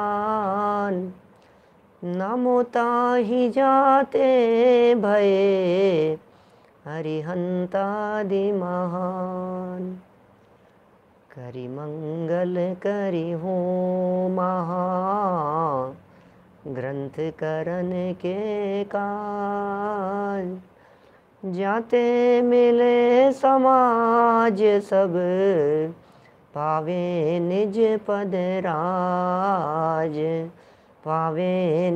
आन नमोता ही जाते भय हरिहंतादि महान करि मंगल करि हो महा ग्रंथ करण के काल जाते मिले समाज सब पावे निज पद राज पावे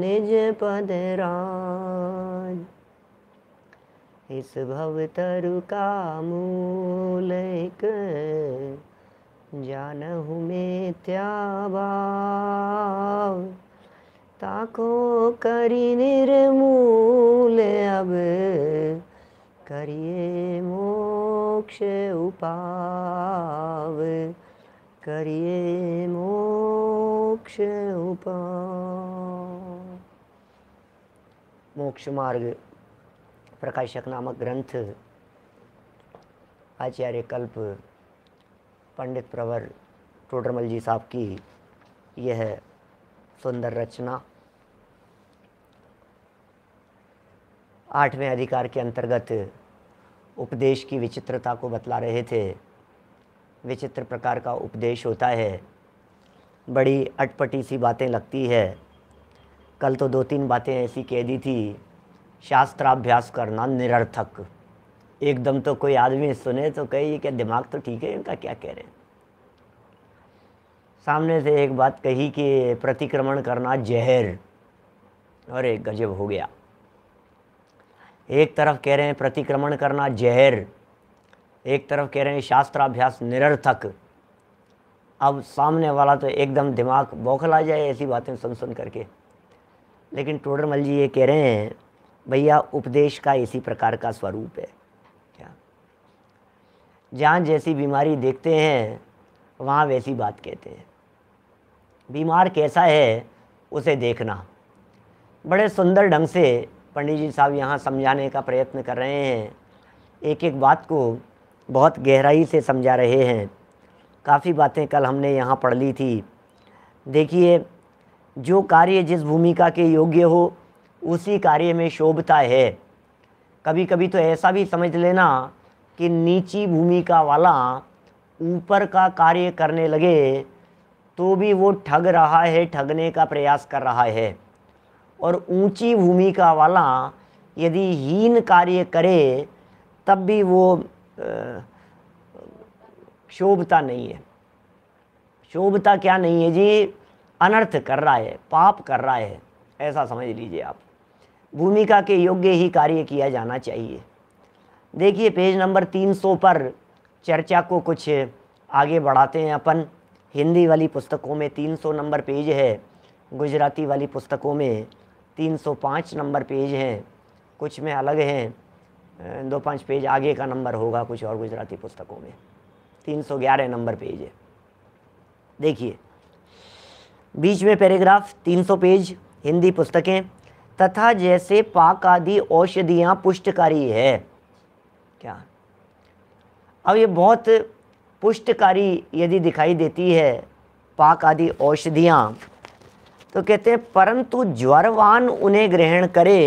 निज पद राज इस भवतरु का मूल एक जानहु में त्याभाव ताको करी निर्मूल अब करिए मोक्ष उपाव करिए मोक्ष उपाय मोक्ष मार्ग प्रकाशक नामक ग्रंथ आचार्य कल्प पंडित प्रवर टोडरमल जी साहब की यह सुंदर रचना आठवें अधिकार के अंतर्गत उपदेश की विचित्रता को बतला रहे थे विचित्र प्रकार का उपदेश होता है बड़ी अटपटी सी बातें लगती है कल तो दो तीन बातें ऐसी कह दी थी शास्त्राभ्यास करना निरर्थक एकदम तो कोई आदमी सुने तो कही क्या दिमाग तो ठीक है इनका क्या कह रहे हैं सामने से एक बात कही कि प्रतिक्रमण करना जहर और एक गजब हो गया एक तरफ कह रहे हैं प्रतिक्रमण करना जहर एक तरफ कह रहे हैं शास्त्राभ्यास निरर्थक अब सामने वाला तो एकदम दिमाग बौखला जाए ऐसी बातें सुन सुन करके लेकिन टोडरमल जी ये कह रहे हैं भैया उपदेश का इसी प्रकार का स्वरूप है क्या जहाँ जैसी बीमारी देखते हैं वहाँ वैसी बात कहते हैं बीमार कैसा है उसे देखना बड़े सुंदर ढंग से पंडित जी साहब यहाँ समझाने का प्रयत्न कर रहे हैं एक एक बात को बहुत गहराई से समझा रहे हैं काफ़ी बातें कल हमने यहाँ पढ़ ली थी देखिए जो कार्य जिस भूमिका के योग्य हो उसी कार्य में शोभता है कभी कभी तो ऐसा भी समझ लेना कि नीची भूमिका वाला ऊपर का कार्य करने लगे तो भी वो ठग रहा है ठगने का प्रयास कर रहा है और ऊंची भूमिका वाला यदि हीन कार्य करे तब भी वो शोभता नहीं है शोभता क्या नहीं है जी अनर्थ कर रहा है पाप कर रहा है ऐसा समझ लीजिए आप भूमिका के योग्य ही कार्य किया जाना चाहिए देखिए पेज नंबर 300 पर चर्चा को कुछ आगे बढ़ाते हैं अपन हिंदी वाली पुस्तकों में 300 नंबर पेज है गुजराती वाली पुस्तकों में 305 नंबर पेज हैं कुछ में अलग हैं दो पांच पेज आगे का नंबर होगा कुछ और गुजराती पुस्तकों में तीन सौ ग्यारह नंबर पेज है देखिए बीच में पैराग्राफ तीन सौ पेज हिंदी पुस्तकें तथा जैसे पाक आदि औषधियाँ पुष्टकारी है क्या अब ये बहुत पुष्टकारी यदि दिखाई देती है पाक आदि औषधियाँ तो कहते हैं परंतु ज्वरवान उन्हें ग्रहण करे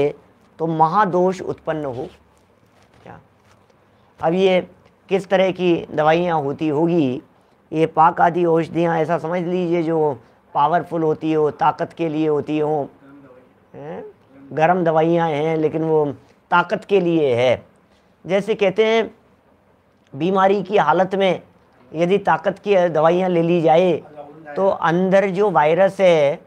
तो महादोष उत्पन्न हो अब ये किस तरह की दवाइयाँ होती होगी ये पाक आदि औषधियाँ ऐसा समझ लीजिए जो पावरफुल होती हो ताकत के लिए होती हो गर्म दवाइयाँ हैं लेकिन वो ताकत के लिए है जैसे कहते हैं बीमारी की हालत में यदि ताकत की दवाइयाँ ले ली जाए तो अंदर जो वायरस है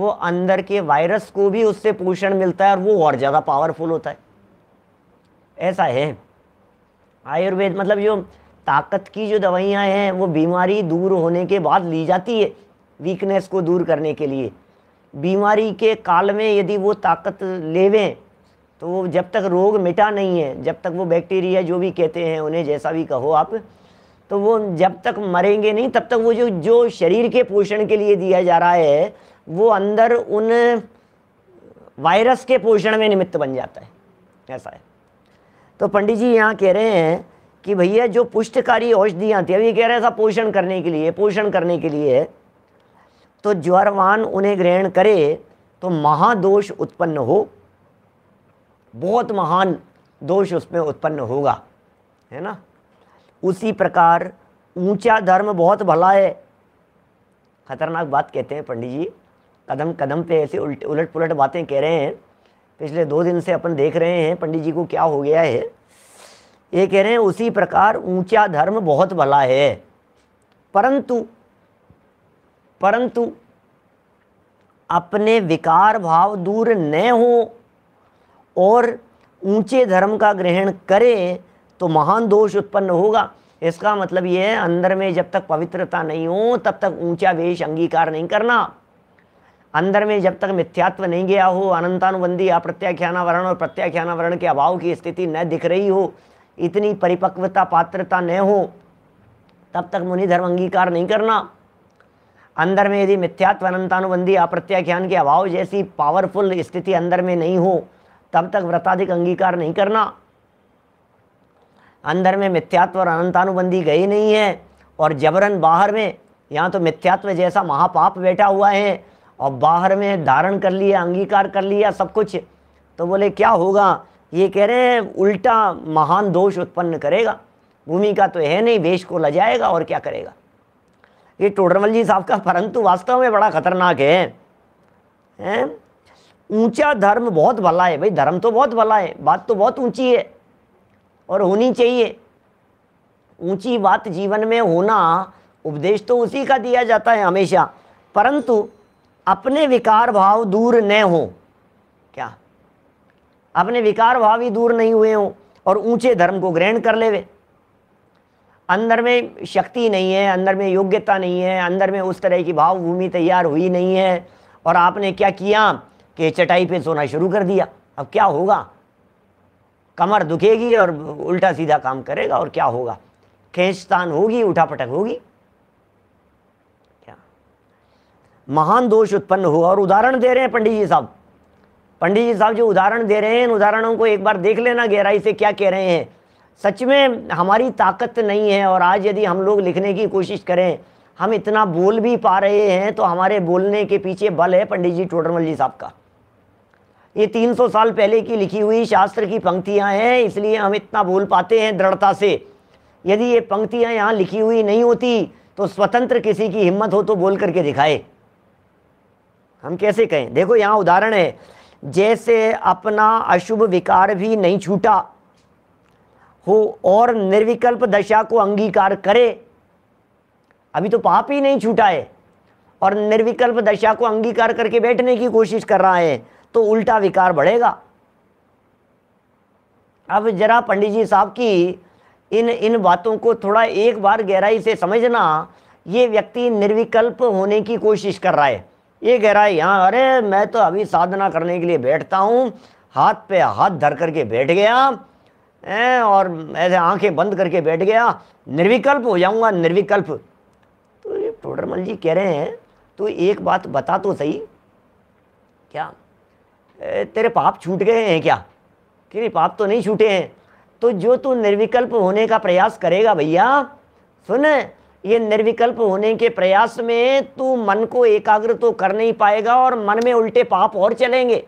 वो अंदर के वायरस को भी उससे पोषण मिलता है और वो और ज़्यादा पावरफुल होता है ऐसा है आयुर्वेद मतलब जो ताकत की जो दवाइयाँ हैं वो बीमारी दूर होने के बाद ली जाती है वीकनेस को दूर करने के लिए बीमारी के काल में यदि वो ताकत लेवें तो वो जब तक रोग मिटा नहीं है जब तक वो बैक्टीरिया जो भी कहते हैं उन्हें जैसा भी कहो आप तो वो जब तक मरेंगे नहीं तब तक वो जो जो शरीर के पोषण के लिए दिया जा रहा है वो अंदर उन वायरस के पोषण में निमित्त बन जाता है ऐसा है तो पंडित जी यहाँ कह रहे हैं कि भैया जो पुष्टकारी औषधियाँ थी अभी कह रहे हैं ऐसा पोषण करने के लिए पोषण करने के लिए तो ज्वरवान उन्हें ग्रहण करे तो महादोष उत्पन्न हो बहुत महान दोष उसमें उत्पन्न होगा है ना उसी प्रकार ऊंचा धर्म बहुत भला है खतरनाक बात कहते हैं पंडित जी कदम कदम पे ऐसे उल्ट उलट पुलट बातें कह रहे हैं पिछले दो दिन से अपन देख रहे हैं पंडित जी को क्या हो गया है ये कह रहे हैं उसी प्रकार ऊंचा धर्म बहुत भला है परंतु परंतु अपने विकार भाव दूर न हो और ऊंचे धर्म का ग्रहण करें तो महान दोष उत्पन्न होगा इसका मतलब ये है अंदर में जब तक पवित्रता नहीं हो तब तक ऊंचा वेश अंगीकार नहीं करना अंदर में जब तक मिथ्यात्व नहीं गया हो अनंतानुबंधी अप्रत्याख्यानावरण और प्रत्याख्यानावरण के अभाव की स्थिति न दिख रही हो इतनी परिपक्वता पात्रता न हो तब तक मुनि धर्म अंगीकार नहीं करना अंदर में यदि मिथ्यात्व अनंतानुबंधी अप्रत्याख्यान के अभाव जैसी पावरफुल स्थिति अंदर में नहीं हो तब तक व्रताधिक अंगीकार नहीं करना अंदर में मिथ्यात्व और अनंतानुबंधी गई नहीं है और जबरन बाहर में यहाँ तो मिथ्यात्व जैसा महापाप बैठा हुआ है और बाहर में धारण कर लिया अंगीकार कर लिया सब कुछ तो बोले क्या होगा ये कह रहे हैं उल्टा महान दोष उत्पन्न करेगा भूमि का तो है नहीं वेश को लजाएगा और क्या करेगा ये टोडरमल जी साहब का परंतु वास्तव में बड़ा खतरनाक है हैं ऊंचा धर्म बहुत भला है भाई धर्म तो बहुत भला है बात तो बहुत ऊंची है और होनी चाहिए ऊंची बात जीवन में होना उपदेश तो उसी का दिया जाता है हमेशा परंतु अपने विकार भाव दूर न हो क्या अपने विकार भाव ही दूर नहीं हुए हों और ऊंचे धर्म को ग्रहण कर लेवे अंदर में शक्ति नहीं है अंदर में योग्यता नहीं है अंदर में उस तरह की भावभूमि तैयार हुई नहीं है और आपने क्या किया कि चटाई पे सोना शुरू कर दिया अब क्या होगा कमर दुखेगी और उल्टा सीधा काम करेगा और क्या होगा खेचतान होगी उठापटक होगी महान दोष उत्पन्न हुआ और उदाहरण दे रहे हैं पंडित जी साहब पंडित जी साहब जो उदाहरण दे रहे हैं इन उदाहरणों को एक बार देख लेना गहराई से क्या कह रहे हैं सच में हमारी ताकत नहीं है और आज यदि हम लोग लिखने की कोशिश करें हम इतना बोल भी पा रहे हैं तो हमारे बोलने के पीछे बल है पंडित जी टोडरमल जी साहब का ये 300 साल पहले की लिखी हुई शास्त्र की पंक्तियां हैं इसलिए हम इतना बोल पाते हैं दृढ़ता से यदि ये पंक्तियां यहाँ लिखी हुई नहीं होती तो स्वतंत्र किसी की हिम्मत हो तो बोल करके दिखाए हम कैसे कहें देखो यहाँ उदाहरण है जैसे अपना अशुभ विकार भी नहीं छूटा हो और निर्विकल्प दशा को अंगीकार करे अभी तो पाप ही नहीं छूटा है और निर्विकल्प दशा को अंगीकार करके बैठने की कोशिश कर रहा है तो उल्टा विकार बढ़ेगा अब जरा पंडित जी साहब की इन इन बातों को थोड़ा एक बार गहराई से समझना ये व्यक्ति निर्विकल्प होने की कोशिश कर रहा है ये कह रहा है यहाँ अरे मैं तो अभी साधना करने के लिए बैठता हूँ हाथ पे हाथ धर करके बैठ गया ए, और ऐसे आंखें बंद करके बैठ गया निर्विकल्प हो जाऊँगा निर्विकल्प तो ये टोडरमल जी कह रहे हैं तो एक बात बता तो सही क्या ए, तेरे पाप छूट गए हैं क्या तेरे पाप तो नहीं छूटे हैं तो जो तू निर्विकल्प होने का प्रयास करेगा भैया सुन ये निर्विकल्प होने के प्रयास में तू मन को एकाग्र तो कर नहीं पाएगा और मन में उल्टे पाप और चलेंगे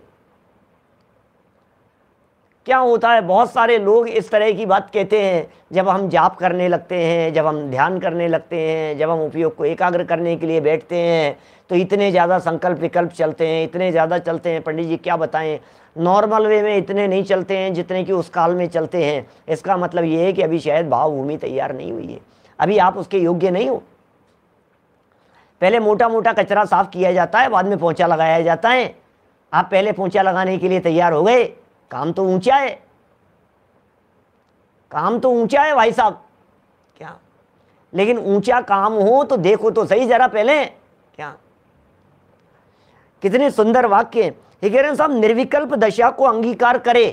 क्या होता है बहुत सारे लोग इस तरह की बात कहते हैं जब हम जाप करने लगते हैं जब हम ध्यान करने लगते हैं जब हम उपयोग को एकाग्र करने के लिए बैठते हैं तो इतने ज़्यादा संकल्प विकल्प चलते हैं इतने ज़्यादा चलते हैं पंडित जी क्या बताएं नॉर्मल वे में इतने नहीं चलते हैं जितने कि उस काल में चलते हैं इसका मतलब ये है कि अभी शायद भावभूमि तैयार नहीं हुई है अभी आप उसके योग्य नहीं हो पहले मोटा मोटा कचरा साफ किया जाता है बाद में पोंचा लगाया जाता है आप पहले पोंचा लगाने के लिए तैयार हो गए काम तो ऊंचा है काम तो ऊंचा है भाई साहब क्या लेकिन ऊंचा काम हो तो देखो तो सही जरा पहले क्या कितने सुंदर वाक्य कह रहे साहब निर्विकल्प दशा को अंगीकार करे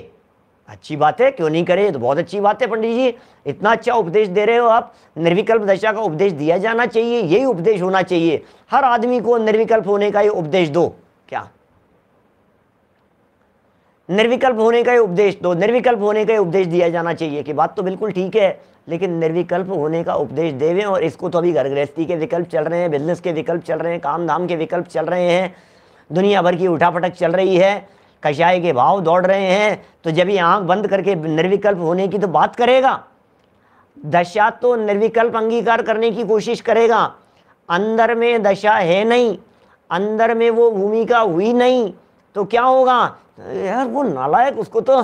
अच्छी बात है क्यों नहीं करे तो बहुत अच्छी बात है पंडित जी इतना अच्छा उपदेश दे रहे हो आप निर्विकल्प दशा का उपदेश दिया जाना चाहिए यही उपदेश होना चाहिए हर आदमी को निर्विकल्प होने का ये उपदेश दो क्या निर्विकल्प होने का ये उपदेश दो निर्विकल्प होने का उपदेश दिया जाना चाहिए कि बात तो बिल्कुल ठीक है लेकिन निर्विकल्प होने का उपदेश देवे और इसको तो अभी घर गृहस्थी के विकल्प चल रहे हैं बिजनेस के विकल्प चल रहे हैं काम धाम के विकल्प चल रहे हैं दुनिया भर की उठापटक चल रही है कषाय के भाव दौड़ रहे हैं तो जब ये आँख बंद करके निर्विकल्प होने की तो बात करेगा दशा तो निर्विकल्प अंगीकार करने की कोशिश करेगा अंदर में दशा है नहीं अंदर में वो भूमिका हुई नहीं तो क्या होगा तो यार वो नालायक उसको तो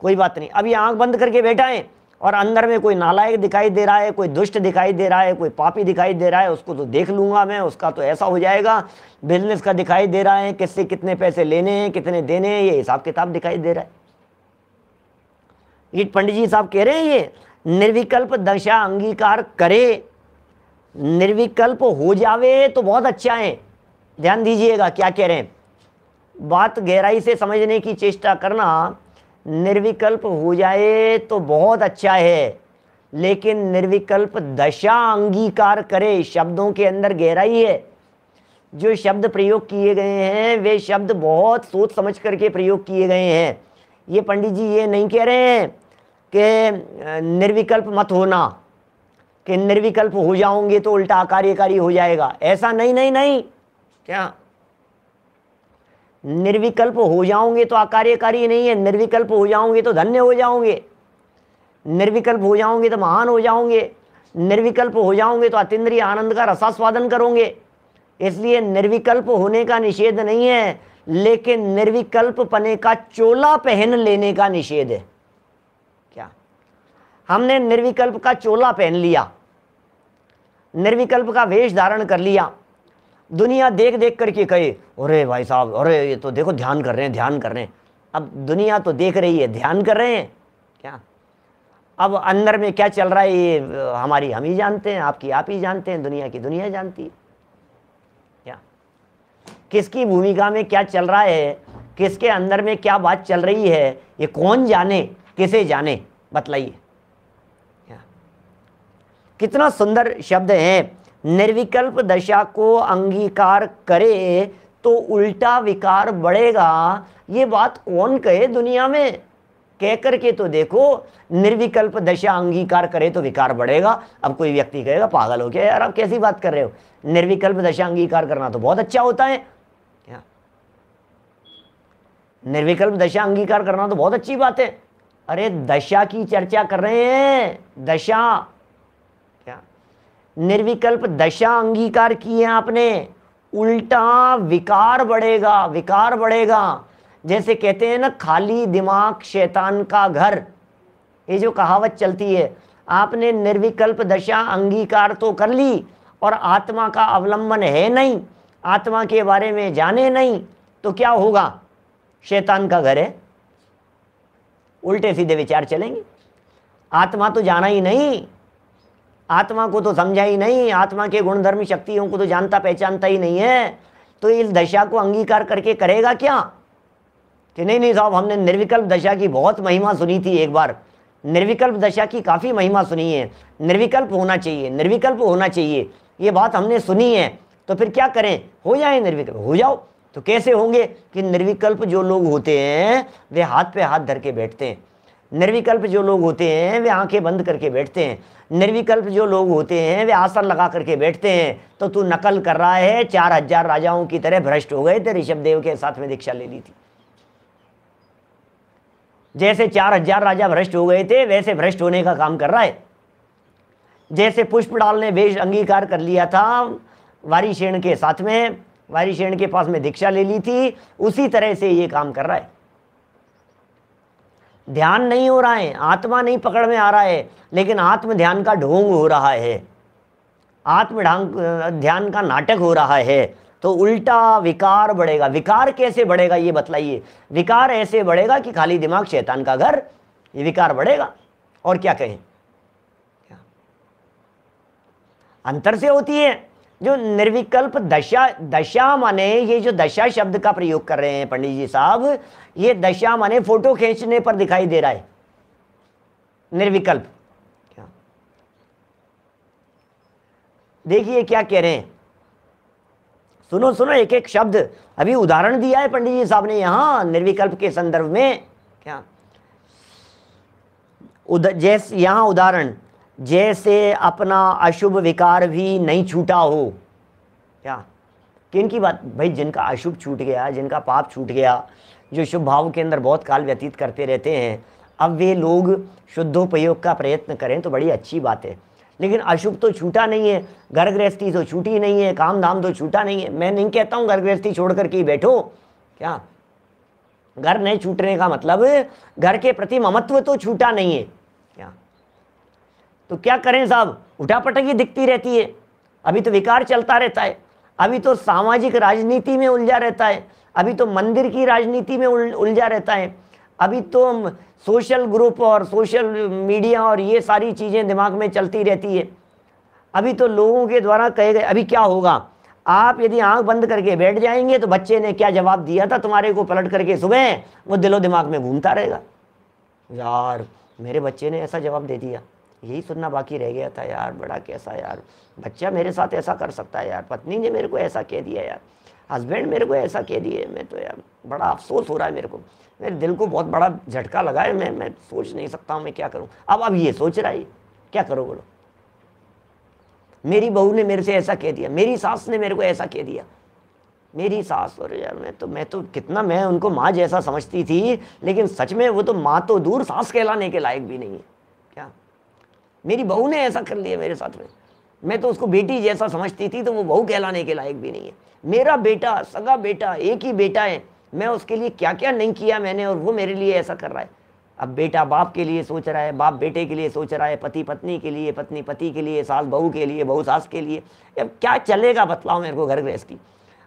कोई बात नहीं अब ये आँख बंद करके बैठा है और अंदर में कोई नालायक दिखाई दे रहा है कोई दुष्ट दिखाई दे रहा है कोई पापी दिखाई दे रहा है उसको तो देख लूँगा मैं उसका तो ऐसा हो जाएगा बिजनेस का दिखाई दे रहा है किससे कितने पैसे लेने हैं कितने देने हैं ये हिसाब किताब दिखाई दे रहा है ये पंडित जी साहब कह रहे हैं ये निर्विकल्प दशा अंगीकार करे निर्विकल्प हो जावे तो बहुत अच्छा है ध्यान दीजिएगा क्या कह रहे हैं बात गहराई से समझने की चेष्टा करना निर्विकल्प हो जाए तो बहुत अच्छा है लेकिन निर्विकल्प दशा अंगीकार करे शब्दों के अंदर गहराई है जो शब्द प्रयोग किए गए हैं वे शब्द बहुत सोच समझ करके प्रयोग किए गए हैं ये पंडित जी ये नहीं कह रहे हैं कि निर्विकल्प मत होना कि निर्विकल्प हो जाओगे तो उल्टा कार्यकारी हो जाएगा ऐसा नहीं नहीं नहीं क्या निर्विकल्प हो जाओगे तो अकार्यकारी नहीं है निर्विकल्प हो जाओगे तो धन्य हो जाओगे निर्विकल्प हो जाओगे तो महान हो जाओगे निर्विकल्प हो जाओगे तो अतिद्रिय आनंद का रसास्वादन करोगे इसलिए निर्विकल्प होने का निषेध नहीं है लेकिन निर्विकल्प पने का चोला पहन लेने का निषेध है क्या हमने निर्विकल्प का चोला पहन लिया निर्विकल्प का वेश धारण कर लिया दुनिया देख देख करके कहे अरे भाई साहब अरे ये तो देखो ध्यान कर रहे हैं ध्यान कर रहे हैं अब दुनिया तो देख रही है ध्यान कर रहे हैं क्या अब अंदर में क्या चल रहा है ये हमारी हम ही जानते हैं आपकी आप ही जानते हैं दुनिया की दुनिया जानती है क्या किसकी भूमिका में क्या चल रहा है किसके अंदर में क्या बात चल रही है ये कौन जाने किसे जाने बतलाइए कितना सुंदर शब्द है निर्विकल्प दशा को अंगीकार करे तो उल्टा विकार बढ़ेगा ये बात कौन कहे दुनिया में कह करके के तो देखो निर्विकल्प दशा अंगीकार करे तो विकार बढ़ेगा अब कोई व्यक्ति कहेगा पागल हो गया यार आप कैसी बात कर रहे हो निर्विकल्प दशा अंगीकार करना तो बहुत अच्छा होता है क्या निर्विकल्प दशा अंगीकार करना तो बहुत अच्छी बात है अरे दशा की चर्चा कर रहे हैं दशा निर्विकल्प दशा अंगीकार की है आपने उल्टा विकार बढ़ेगा विकार बढ़ेगा जैसे कहते हैं ना खाली दिमाग शैतान का घर ये जो कहावत चलती है आपने निर्विकल्प दशा अंगीकार तो कर ली और आत्मा का अवलंबन है नहीं आत्मा के बारे में जाने नहीं तो क्या होगा शैतान का घर है उल्टे सीधे विचार चलेंगे आत्मा तो जाना ही नहीं आत्मा को तो समझा ही नहीं आत्मा के गुणधर्म शक्तियों को तो जानता पहचानता ही नहीं है तो इस दशा को अंगीकार करके करेगा क्या कि नहीं नहीं साहब हमने निर्विकल्प दशा की बहुत महिमा सुनी थी एक बार निर्विकल्प दशा की काफ़ी महिमा सुनी है निर्विकल्प होना चाहिए निर्विकल्प होना चाहिए ये बात हमने सुनी है तो फिर क्या करें हो जाए निर्विकल्प हो जाओ तो कैसे होंगे कि निर्विकल्प जो लोग होते हैं वे हाथ पे हाथ धर के बैठते हैं निर्विकल्प जो लोग होते हैं वे आंखें बंद करके बैठते हैं निर्विकल्प जो लोग होते हैं वे आसन लगा करके बैठते हैं तो तू नकल कर रहा है चार हजार राजाओं की तरह भ्रष्ट हो गए थे ऋषभ देव के साथ में दीक्षा ले ली थी जैसे चार हजार राजा भ्रष्ट हो गए थे वैसे भ्रष्ट होने का काम कर रहा है जैसे पुष्पडाल ने वेश अंगीकार कर लिया था वारिशेण के साथ में वारिशेण के पास में दीक्षा ले ली थी उसी तरह से ये काम कर रहा है ध्यान नहीं हो रहा है आत्मा नहीं पकड़ में आ रहा है लेकिन आत्म ध्यान का ढोंग हो रहा है आत्म ढांग ध्यान का नाटक हो रहा है तो उल्टा विकार बढ़ेगा विकार कैसे बढ़ेगा ये बतलाइए विकार ऐसे बढ़ेगा कि खाली दिमाग शैतान का घर ये विकार बढ़ेगा और क्या कहें अंतर से होती है जो निर्विकल्प दशा दशा माने ये जो दशा शब्द का प्रयोग कर रहे हैं पंडित जी साहब ये दशा माने फोटो खींचने पर दिखाई दे रहा है निर्विकल्प देखिए क्या कह रहे हैं सुनो सुनो एक एक शब्द अभी उदाहरण दिया है पंडित जी साहब ने यहां निर्विकल्प के संदर्भ में क्या उद, जैस यहां उदाहरण जैसे अपना अशुभ विकार भी नहीं छूटा हो क्या किन की बात भाई जिनका अशुभ छूट गया जिनका पाप छूट गया जो शुभ भाव के अंदर बहुत काल व्यतीत करते रहते हैं अब वे लोग शुद्धोपयोग का प्रयत्न करें तो बड़ी अच्छी बात है लेकिन अशुभ तो छूटा नहीं है घर गृहस्थी तो छूटी नहीं है काम धाम तो छूटा नहीं है मैं नहीं कहता हूँ घर गृहस्थी छोड़ करके ही बैठो क्या घर नहीं छूटने का मतलब घर के प्रति ममत्व तो छूटा नहीं है क्या तो क्या करें साहब ही दिखती रहती है अभी तो विकार चलता रहता है अभी तो सामाजिक राजनीति में उलझा रहता है अभी तो मंदिर की राजनीति में उलझा रहता है अभी तो सोशल ग्रुप और सोशल मीडिया और ये सारी चीज़ें दिमाग में चलती रहती है अभी तो लोगों के द्वारा कहे गए अभी क्या होगा आप यदि आंख बंद करके बैठ जाएंगे तो बच्चे ने क्या जवाब दिया था तुम्हारे को पलट करके सुबह वो दिलो दिमाग में घूमता रहेगा यार मेरे बच्चे ने ऐसा जवाब दे दिया यही सुनना बाकी रह गया था यार बड़ा कैसा यार बच्चा मेरे साथ ऐसा कर सकता है यार पत्नी ने मेरे को ऐसा कह दिया यार हस्बैंड मेरे को ऐसा कह दिए मैं तो यार बड़ा अफसोस हो रहा है मेरे को मेरे दिल को बहुत बड़ा झटका लगा है मैं मैं सोच नहीं सकता हूँ मैं क्या करूँ अब अब ये सोच रहा है क्या करो बोलो मेरी बहू ने मेरे से ऐसा कह दिया मेरी सास ने मेरे को ऐसा कह दिया मेरी सास और यार मैं तो मैं तो कितना मैं उनको माँ जैसा समझती थी लेकिन सच में वो तो माँ तो दूर सास कहलाने के लायक भी नहीं है मेरी बहू ने ऐसा कर लिया मेरे साथ में मैं तो उसको बेटी जैसा समझती थी तो वो बहू कहलाने के लायक भी नहीं है मेरा बेटा सगा बेटा एक ही बेटा है मैं उसके लिए क्या क्या नहीं किया मैंने और वो मेरे लिए ऐसा कर रहा है अब बेटा बाप के लिए सोच रहा है बाप बेटे के लिए सोच रहा है पति पत्नी के लिए पत्नी पति के लिए सास बहू के लिए बहू सास के लिए अब क्या चलेगा बतलाओ मेरे को घर की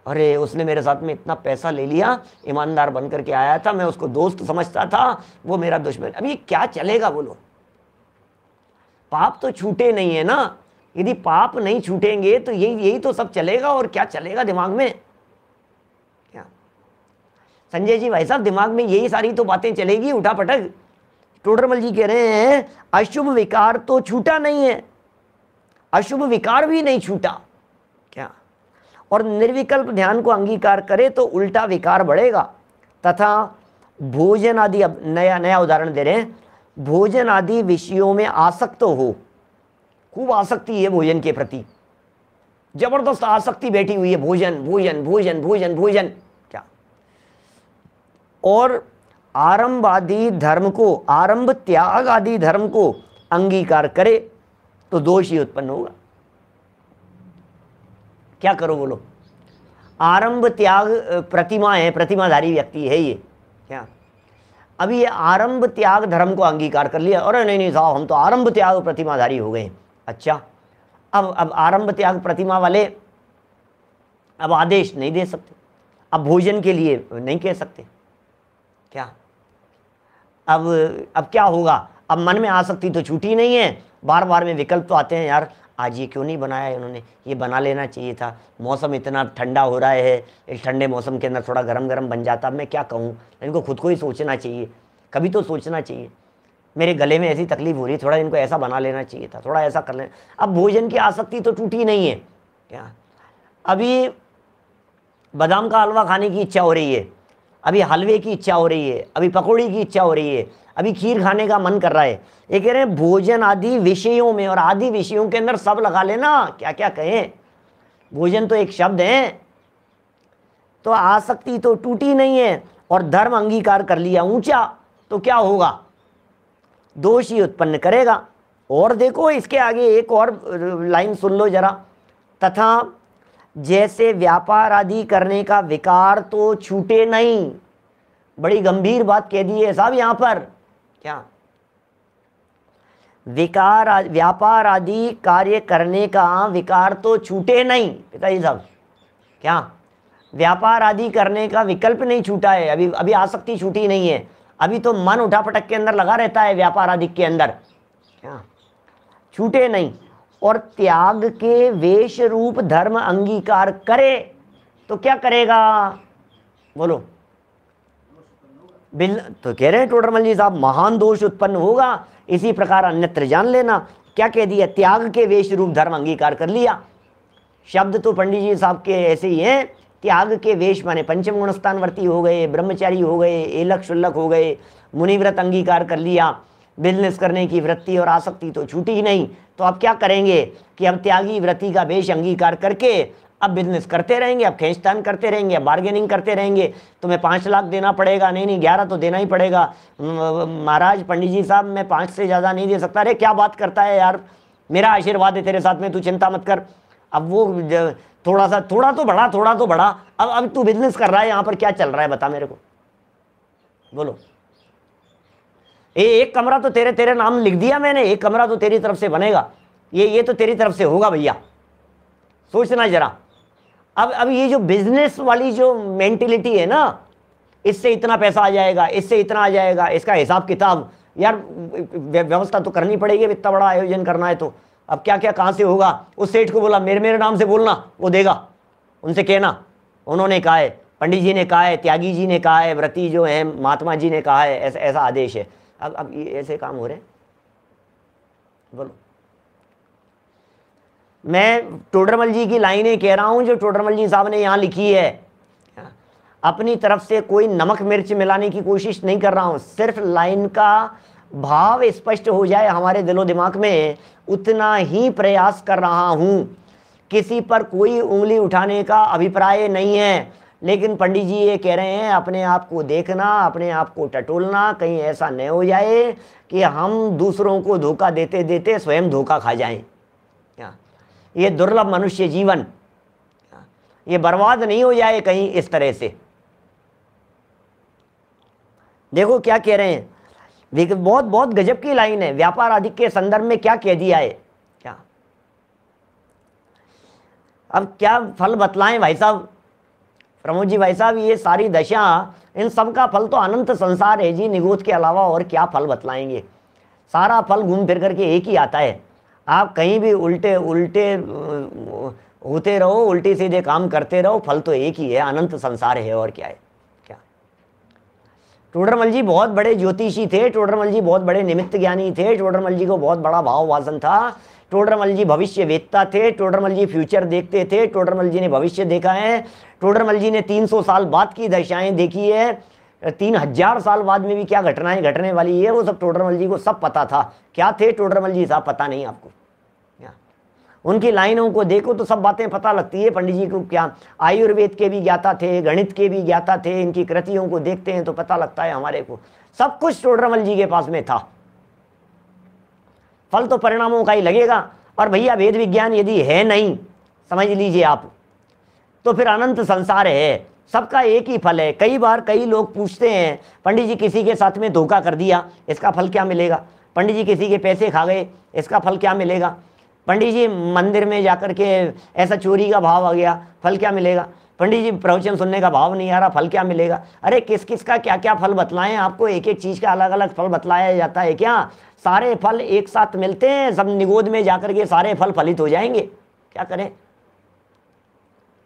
अरे उसने मेरे साथ में इतना पैसा ले लिया ईमानदार बन करके आया था मैं उसको दोस्त समझता था वो मेरा दुश्मन अब ये क्या चलेगा बोलो पाप तो छूटे नहीं है ना यदि पाप नहीं छूटेंगे तो यही यही तो सब चलेगा और क्या चलेगा दिमाग में क्या संजय जी भाई साहब दिमाग में यही सारी तो बातें चलेगी उठा पटक टोडरमल जी कह रहे हैं अशुभ विकार तो छूटा नहीं है अशुभ विकार भी नहीं छूटा क्या और निर्विकल्प ध्यान को अंगीकार करे तो उल्टा विकार बढ़ेगा तथा भोजन आदि अब नया नया उदाहरण दे रहे हैं भोजन आदि विषयों में आसक्त हो खूब आसक्ति है भोजन के प्रति जबरदस्त आसक्ति बैठी हुई है भोजन भोजन भोजन भोजन भोजन क्या और आरंभ आदि धर्म को आरंभ त्याग आदि धर्म को अंगीकार करे तो दोष ही उत्पन्न होगा क्या करो बोलो आरंभ त्याग प्रतिमा है प्रतिमाधारी व्यक्ति है ये क्या अभी ये आरंभ त्याग धर्म को अंगीकार कर लिया अरे नहीं नहीं साहब हम तो आरंभ त्याग प्रतिमाधारी हो गए अच्छा अब अब आरंभ त्याग प्रतिमा वाले अब आदेश नहीं दे सकते अब भोजन के लिए नहीं कह सकते क्या अब अब क्या होगा अब मन में आ सकती तो छूटी नहीं है बार बार में विकल्प तो आते हैं यार आज ये क्यों नहीं बनाया है ये बना लेना चाहिए था मौसम इतना ठंडा हो रहा है इस ठंडे मौसम के अंदर थोड़ा गर्म गर्म बन जाता मैं क्या कहूँ इनको खुद को ही सोचना चाहिए कभी तो सोचना चाहिए मेरे गले में ऐसी तकलीफ हो रही है थोड़ा इनको ऐसा बना लेना चाहिए था थोड़ा ऐसा कर लेना अब भोजन की आसक्ति तो टूटी नहीं है क्या अभी बादाम का हलवा खाने की इच्छा हो रही है अभी हलवे की इच्छा हो रही है अभी पकौड़ी की इच्छा हो रही है अभी खीर खाने का मन कर रहा है ये कह रहे हैं भोजन आदि विषयों में और आदि विषयों के अंदर सब लगा लेना क्या क्या कहें भोजन तो एक शब्द है तो आसक्ति तो टूटी नहीं है और धर्म अंगीकार कर लिया ऊंचा तो क्या होगा दोष ही उत्पन्न करेगा और देखो इसके आगे एक और लाइन सुन लो जरा तथा जैसे व्यापार आदि करने का विकार तो छूटे नहीं बड़ी गंभीर बात कह दी है साहब यहाँ पर क्या विकार व्यापार आदि कार्य करने का विकार तो छूटे नहीं पिताजी साहब क्या व्यापार आदि करने का विकल्प नहीं छूटा है अभी अभी आसक्ति छूटी नहीं है अभी तो मन उठापटक के अंदर लगा रहता है व्यापार आदि के अंदर क्या छूटे नहीं और त्याग के वेश रूप धर्म अंगीकार करे तो क्या करेगा बोलो बिल तो कह रहे हैं टोटरमल जी साहब महान दोष उत्पन्न होगा इसी प्रकार अन्यत्र जान लेना क्या कह दिया त्याग के वेश रूप धर्म अंगीकार कर लिया शब्द तो पंडित जी साहब के ऐसे ही हैं त्याग के वेश माने पंचम गुणस्थानवर्ती हो गए ब्रह्मचारी हो गए एलक शुल्लक हो गए मुनिव्रत अंगीकार कर लिया बिजनेस करने की वृत्ति और आसक्ति तो छूटी ही नहीं तो अब क्या करेंगे कि अब त्यागी वृत्ति का वेश अंगीकार करके आप बिजनेस करते रहेंगे आप खेचतान करते रहेंगे आप बार्गेनिंग करते रहेंगे तुम्हें पाँच लाख देना पड़ेगा नहीं नहीं ग्यारह तो देना ही पड़ेगा महाराज पंडित जी साहब मैं पाँच से ज़्यादा नहीं दे सकता अरे क्या बात करता है यार मेरा आशीर्वाद है तेरे साथ में तू चिंता मत कर अब वो थोड़ा सा थोड़ा तो बढ़ा थोड़ा तो बढ़ा अब अब तू बिजनेस कर रहा है यहाँ पर क्या चल रहा है बता मेरे को बोलो ये एक कमरा तो तेरे तेरे नाम लिख दिया मैंने एक कमरा तो तेरी तरफ से बनेगा ये ये तो तेरी तरफ से होगा भैया सोचना जरा अब अब ये जो बिजनेस वाली जो मेंटिलिटी है ना इससे इतना पैसा आ जाएगा इससे इतना आ जाएगा इसका हिसाब किताब यार व्यवस्था तो करनी पड़ेगी इतना बड़ा आयोजन करना है तो अब क्या क्या कहाँ से होगा उस सेठ को बोला मेरे मेरे नाम से बोलना वो देगा उनसे कहना उन्होंने कहा है पंडित जी ने कहा है त्यागी जी ने कहा है व्रति जो है महात्मा जी ने कहा है ऐसा ऐसा आदेश है अब अब ये ऐसे काम हो रहे हैं बोलो मैं टोडरमल जी की लाइनें कह रहा हूँ जो टोडरमल जी साहब ने यहाँ लिखी है अपनी तरफ से कोई नमक मिर्च मिलाने की कोशिश नहीं कर रहा हूँ सिर्फ लाइन का भाव स्पष्ट हो जाए हमारे दिलो दिमाग में उतना ही प्रयास कर रहा हूँ किसी पर कोई उंगली उठाने का अभिप्राय नहीं है लेकिन पंडित जी ये कह रहे हैं अपने आप को देखना अपने आप को टटोलना कहीं ऐसा न हो जाए कि हम दूसरों को धोखा देते देते स्वयं धोखा खा जाएं ये दुर्लभ मनुष्य जीवन ये बर्बाद नहीं हो जाए कहीं इस तरह से देखो क्या कह रहे हैं बहुत बहुत गजब की लाइन है व्यापार आदि के संदर्भ में क्या कह दिया है क्या अब क्या फल बतलाएं भाई साहब प्रमोद जी भाई साहब ये सारी दशा इन सब का फल तो अनंत संसार है जी निगोद के अलावा और क्या फल बतलाएंगे सारा फल घूम फिर करके एक ही आता है आप कहीं भी उल्टे उल्टे होते रहो उल्टी सीधे काम करते रहो फल तो एक ही है अनंत संसार है और क्या है क्या टोडरमल जी बहुत बड़े ज्योतिषी थे टोडरमल जी बहुत बड़े निमित्त ज्ञानी थे टोडरमल जी को बहुत बड़ा भाव वासन था टोडरमल जी भविष्य वेदता थे टोडरमल जी फ्यूचर देखते थे टोडरमल जी ने भविष्य देखा है टोडरमल जी ने 300 साल बाद की दशाएं देखी है तीन हजार साल बाद में भी क्या घटनाएं घटने वाली है वो सब टोडरमल जी को सब पता था क्या थे टोडरमल जी साहब पता नहीं आपको उनकी लाइनों को देखो तो सब बातें पता लगती है पंडित जी को क्या आयुर्वेद के भी ज्ञाता थे गणित के भी ज्ञाता थे इनकी कृतियों को देखते हैं तो पता लगता है हमारे को सब कुछ टोडरमल जी के पास में था फल तो परिणामों का ही लगेगा और भैया वेद विज्ञान यदि है नहीं समझ लीजिए आप तो फिर अनंत संसार है सबका एक ही फल है कई बार कई लोग पूछते हैं पंडित जी किसी के साथ में धोखा कर दिया इसका फल क्या मिलेगा पंडित जी किसी के पैसे खा गए इसका फल क्या मिलेगा पंडित जी मंदिर में जाकर के ऐसा चोरी का भाव आ गया फल क्या मिलेगा पंडित जी प्रवचन सुनने का भाव नहीं आ रहा फल क्या मिलेगा अरे किस किस का क्या क्या फल बतलाएं आपको एक एक चीज़ का अलग अलग फल बतलाया जाता है क्या सारे फल एक साथ मिलते हैं सब निगोद में जाकर के सारे फल फलित हो जाएंगे क्या करें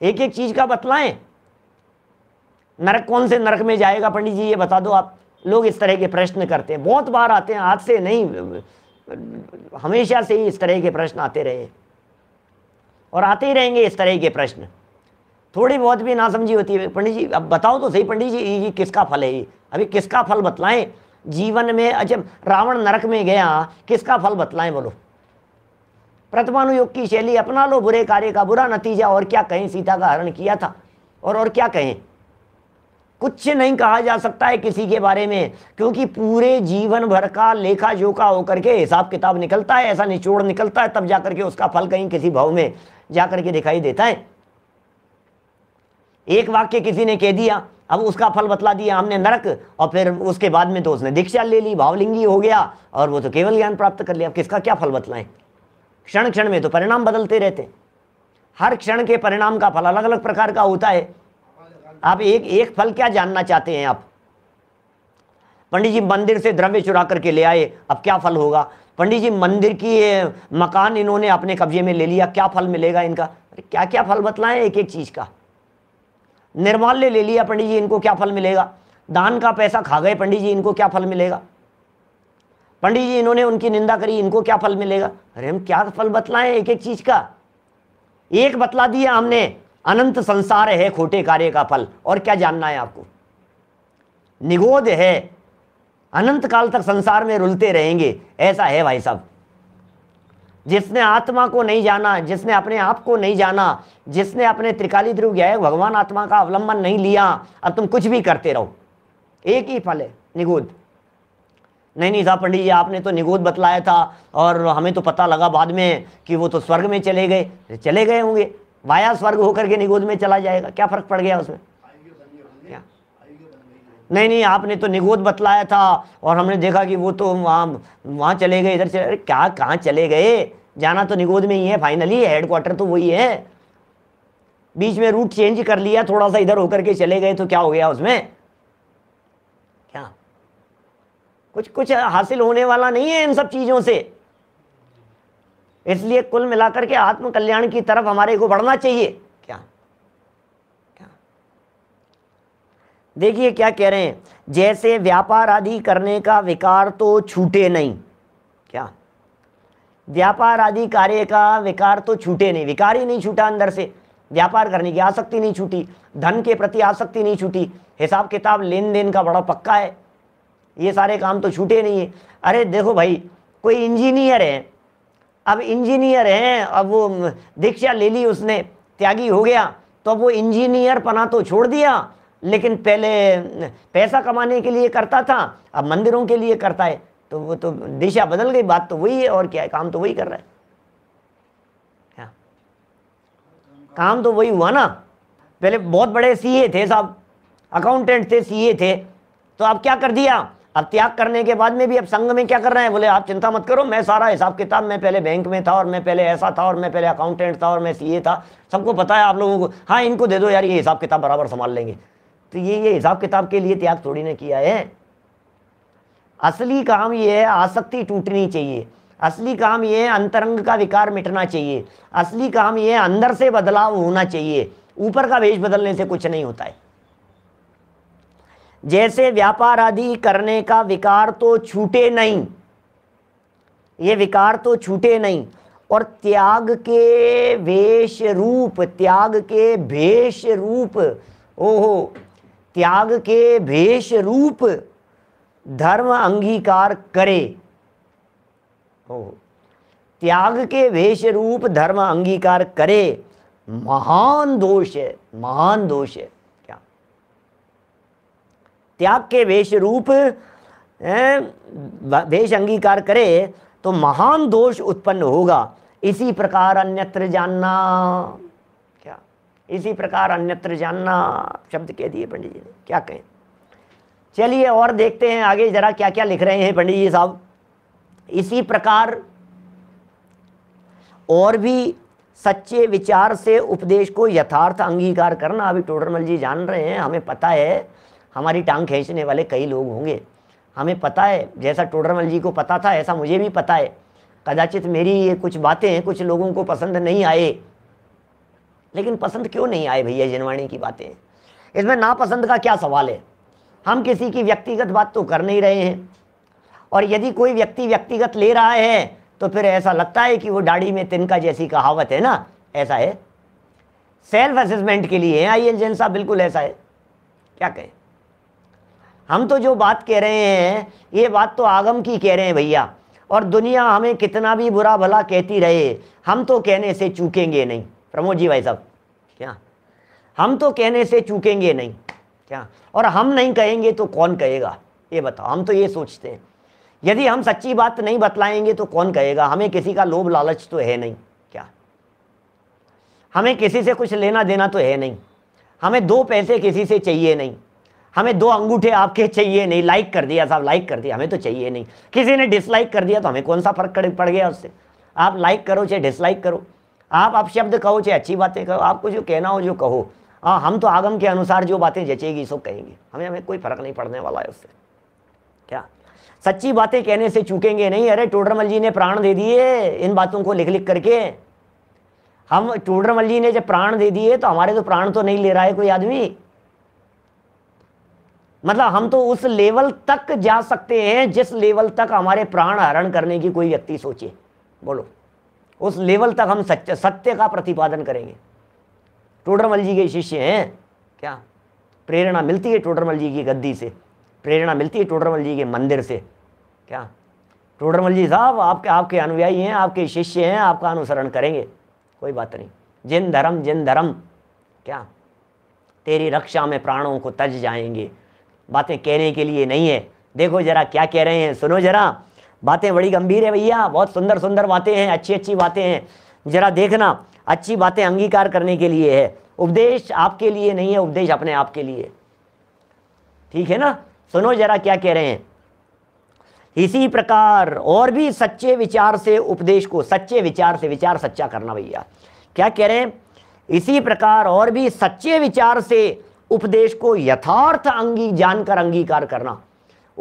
एक एक चीज़ का बतलाएं नरक कौन से नरक में जाएगा पंडित जी ये बता दो आप लोग इस तरह के प्रश्न करते हैं बहुत बार आते हैं आज से नहीं हमेशा से ही इस तरह के प्रश्न आते रहे और आते ही रहेंगे इस तरह के प्रश्न थोड़ी बहुत भी नासमझी होती है पंडित जी अब बताओ तो सही पंडित जी ये किसका फल है ये अभी किसका फल बतलाएं जीवन में अजब अच्छा, रावण नरक में गया किसका फल बतलाएं बोलो प्रतिमानुयोग की शैली अपना लो बुरे कार्य का बुरा नतीजा और क्या कहें सीता का हरण किया था और और क्या कहें कुछ नहीं कहा जा सकता है किसी के बारे में क्योंकि पूरे जीवन भर का लेखा जोखा होकर के हिसाब किताब निकलता है ऐसा निचोड़ निकलता है तब जाकर के उसका फल कहीं किसी भाव में जाकर के दिखाई देता है एक वाक्य किसी ने कह दिया अब उसका फल बतला दिया हमने नरक और फिर उसके बाद में तो उसने दीक्षा ले ली भावलिंगी हो गया और वो तो केवल ज्ञान प्राप्त कर लिया अब किसका क्या फल बतलाएं क्षण क्षण में तो परिणाम बदलते रहते हैं हर क्षण के परिणाम का फल अलग अलग प्रकार का होता है आप एक एक फल क्या जानना चाहते हैं आप पंडित जी मंदिर से द्रव्य चुरा करके ले आए अब क्या फल होगा पंडित जी मंदिर की मकान इन्होंने अपने कब्जे में ले लिया क्या फल मिलेगा इनका अरे क्या क्या फल बतलाएं एक एक चीज़ का निर्माल्य ले लिया पंडित जी इनको क्या फल मिलेगा दान का पैसा खा गए पंडित जी इनको क्या फल मिलेगा पंडित जी इन्होंने उनकी निंदा करी इनको क्या फल मिलेगा अरे हम क्या फल बतलाएं एक एक चीज़ का एक बतला दिया हमने अनंत संसार है खोटे कार्य का फल और क्या जानना है आपको निगोद है अनंत काल तक संसार में रुलते रहेंगे ऐसा है भाई साहब जिसने आत्मा को नहीं जाना जिसने अपने आप को नहीं जाना जिसने अपने त्रिकाली ध्रुव है भगवान आत्मा का अवलंबन नहीं लिया अब तुम कुछ भी करते रहो एक ही फल है निगोद नहीं नहीं साहब पंडित जी आपने तो निगोद बतलाया था और हमें तो पता लगा बाद में कि वो तो स्वर्ग में चले गए चले गए होंगे वाया स्वर्ग होकर के निगोद में चला जाएगा क्या फर्क पड़ गया उसमें क्या नहीं नहीं आपने तो निगोद बतलाया था और हमने देखा कि वो तो वहाँ वहाँ चले गए इधर चले अरे क्या कहाँ चले गए जाना तो निगोद में ही है फाइनली हेडक्वार्टर तो वही है बीच में रूट चेंज कर लिया थोड़ा सा इधर होकर के चले गए तो क्या हो गया उसमें क्या कुछ कुछ हासिल होने वाला नहीं है इन सब चीज़ों से इसलिए कुल मिलाकर के आत्म कल्याण की तरफ हमारे को बढ़ना चाहिए क्या क्या देखिए क्या कह रहे हैं जैसे व्यापार आदि करने का विकार तो छूटे नहीं क्या व्यापार आदि कार्य का विकार तो छूटे नहीं विकार ही नहीं छूटा अंदर से व्यापार करने की आसक्ति नहीं छूटी धन के प्रति आसक्ति नहीं छूटी हिसाब किताब लेन देन का बड़ा पक्का है ये सारे काम तो छूटे नहीं है अरे देखो भाई कोई इंजीनियर है अब इंजीनियर हैं अब वो दीक्षा ले ली उसने त्यागी हो गया तो अब वो इंजीनियर पना तो छोड़ दिया लेकिन पहले पैसा कमाने के लिए करता था अब मंदिरों के लिए करता है तो वो तो दिशा बदल गई बात तो वही है और क्या है काम तो वही कर रहा है क्या काम तो वही हुआ ना पहले बहुत बड़े सीए थे साहब अकाउंटेंट थे सीए थे तो अब क्या कर दिया अब त्याग करने के बाद में भी अब संघ में क्या कर रहे हैं बोले आप चिंता मत करो मैं सारा हिसाब किताब मैं पहले बैंक में था और मैं पहले ऐसा था और मैं पहले अकाउंटेंट था और मैं सीए था सबको पता है आप लोगों को हाँ इनको दे दो यार ये हिसाब किताब बराबर संभाल लेंगे तो ये ये हिसाब किताब के लिए त्याग थोड़ी ने किया है असली काम ये है आसक्ति टूटनी चाहिए असली काम ये है अंतरंग का विकार मिटना चाहिए असली काम ये है अंदर से बदलाव होना चाहिए ऊपर का भेज बदलने से कुछ नहीं होता है जैसे व्यापार आदि करने का विकार तो छूटे नहीं ये विकार तो छूटे नहीं और त्याग के वेश रूप त्याग के भेष रूप ओहो त्याग के भेष रूप धर्म अंगीकार करे ओ त्याग के वेश रूप धर्म अंगीकार करे महान दोष है महान दोष है त्याग के वेश रूप वेश अंगीकार करे तो महान दोष उत्पन्न होगा इसी प्रकार अन्यत्र जानना क्या इसी प्रकार अन्यत्र जानना शब्द कह दिए पंडित जी ने क्या कहें चलिए और देखते हैं आगे जरा क्या क्या लिख रहे हैं पंडित जी साहब इसी प्रकार और भी सच्चे विचार से उपदेश को यथार्थ अंगीकार करना अभी टोडरमल जी जान रहे हैं हमें पता है हमारी टांग खींचने वाले कई लोग होंगे हमें पता है जैसा टोडरमल जी को पता था ऐसा मुझे भी पता है कदाचित मेरी ये कुछ बातें हैं कुछ लोगों को पसंद नहीं आए लेकिन पसंद क्यों नहीं आए भैया जिनवाणी की बातें इसमें नापसंद का क्या सवाल है हम किसी की व्यक्तिगत बात तो कर नहीं रहे हैं और यदि कोई व्यक्ति व्यक्तिगत ले रहा है तो फिर ऐसा लगता है कि वो दाढ़ी में तिनका जैसी कहावत है ना ऐसा है सेल्फ असेसमेंट के लिए आई एल जैन साहब बिल्कुल ऐसा है क्या कहें हम तो जो बात कह रहे हैं ये बात तो आगम की कह रहे हैं भैया और दुनिया हमें कितना भी बुरा भला कहती रहे हम तो कहने से चूकेंगे नहीं प्रमोद जी भाई साहब क्या हम तो कहने से चूकेंगे नहीं क्या और हम नहीं कहेंगे तो कौन कहेगा ये बताओ हम तो ये सोचते हैं यदि हम सच्ची बात नहीं बतलाएंगे तो कौन कहेगा हमें किसी का लोभ लालच तो है नहीं क्या हमें किसी से कुछ लेना देना तो है नहीं हमें दो पैसे किसी से चाहिए नहीं हमें दो अंगूठे आपके चाहिए नहीं लाइक कर दिया साहब लाइक कर दिया हमें तो चाहिए नहीं किसी ने डिसलाइक कर दिया तो हमें कौन सा फर्क पड़ गया उससे आप लाइक करो चाहे डिसलाइक करो आप शब्द कहो चाहे अच्छी बातें कहो आपको जो कहना हो जो कहो हाँ हम तो आगम के अनुसार जो बातें जचेगी सो कहेंगे हमें हमें कोई फर्क नहीं पड़ने वाला है उससे क्या सच्ची बातें कहने से चूकेंगे नहीं अरे टोडरमल जी ने प्राण दे दिए इन बातों को लिख लिख करके हम टोडरमल जी ने जब प्राण दे दिए तो हमारे तो प्राण तो नहीं ले रहा है कोई आदमी मतलब हम तो उस लेवल तक जा सकते हैं जिस लेवल तक हमारे प्राण हरण करने की कोई व्यक्ति सोचे बोलो उस लेवल तक हम सच्चे सत्य का प्रतिपादन करेंगे टोडरमल जी के शिष्य हैं क्या प्रेरणा मिलती है टोडरमल जी की गद्दी से प्रेरणा मिलती है टोडरमल जी के मंदिर से क्या टोडरमल जी साहब आपके आपके अनुयायी हैं आपके शिष्य हैं आपका अनुसरण करेंगे कोई बात नहीं जिन धर्म जिन धर्म क्या तेरी रक्षा में प्राणों को तज जाएंगे बातें कहने के लिए नहीं है देखो जरा क्या कह रहे हैं सुनो जरा बातें बड़ी गंभीर है भैया बहुत सुंदर सुंदर बातें हैं अच्छी अच्छी बातें हैं जरा देखना अच्छी बातें अंगीकार करने के लिए है उपदेश आपके लिए नहीं है उपदेश अपने आप के लिए ठीक है ना सुनो जरा क्या कह रहे हैं इसी प्रकार और भी सच्चे विचार से उपदेश को सच्चे विचार से विचार सच्चा करना भैया क्या कह रहे हैं इसी प्रकार और भी सच्चे विचार से उपदेश को यथार्थ अंगी जानकर अंगीकार करना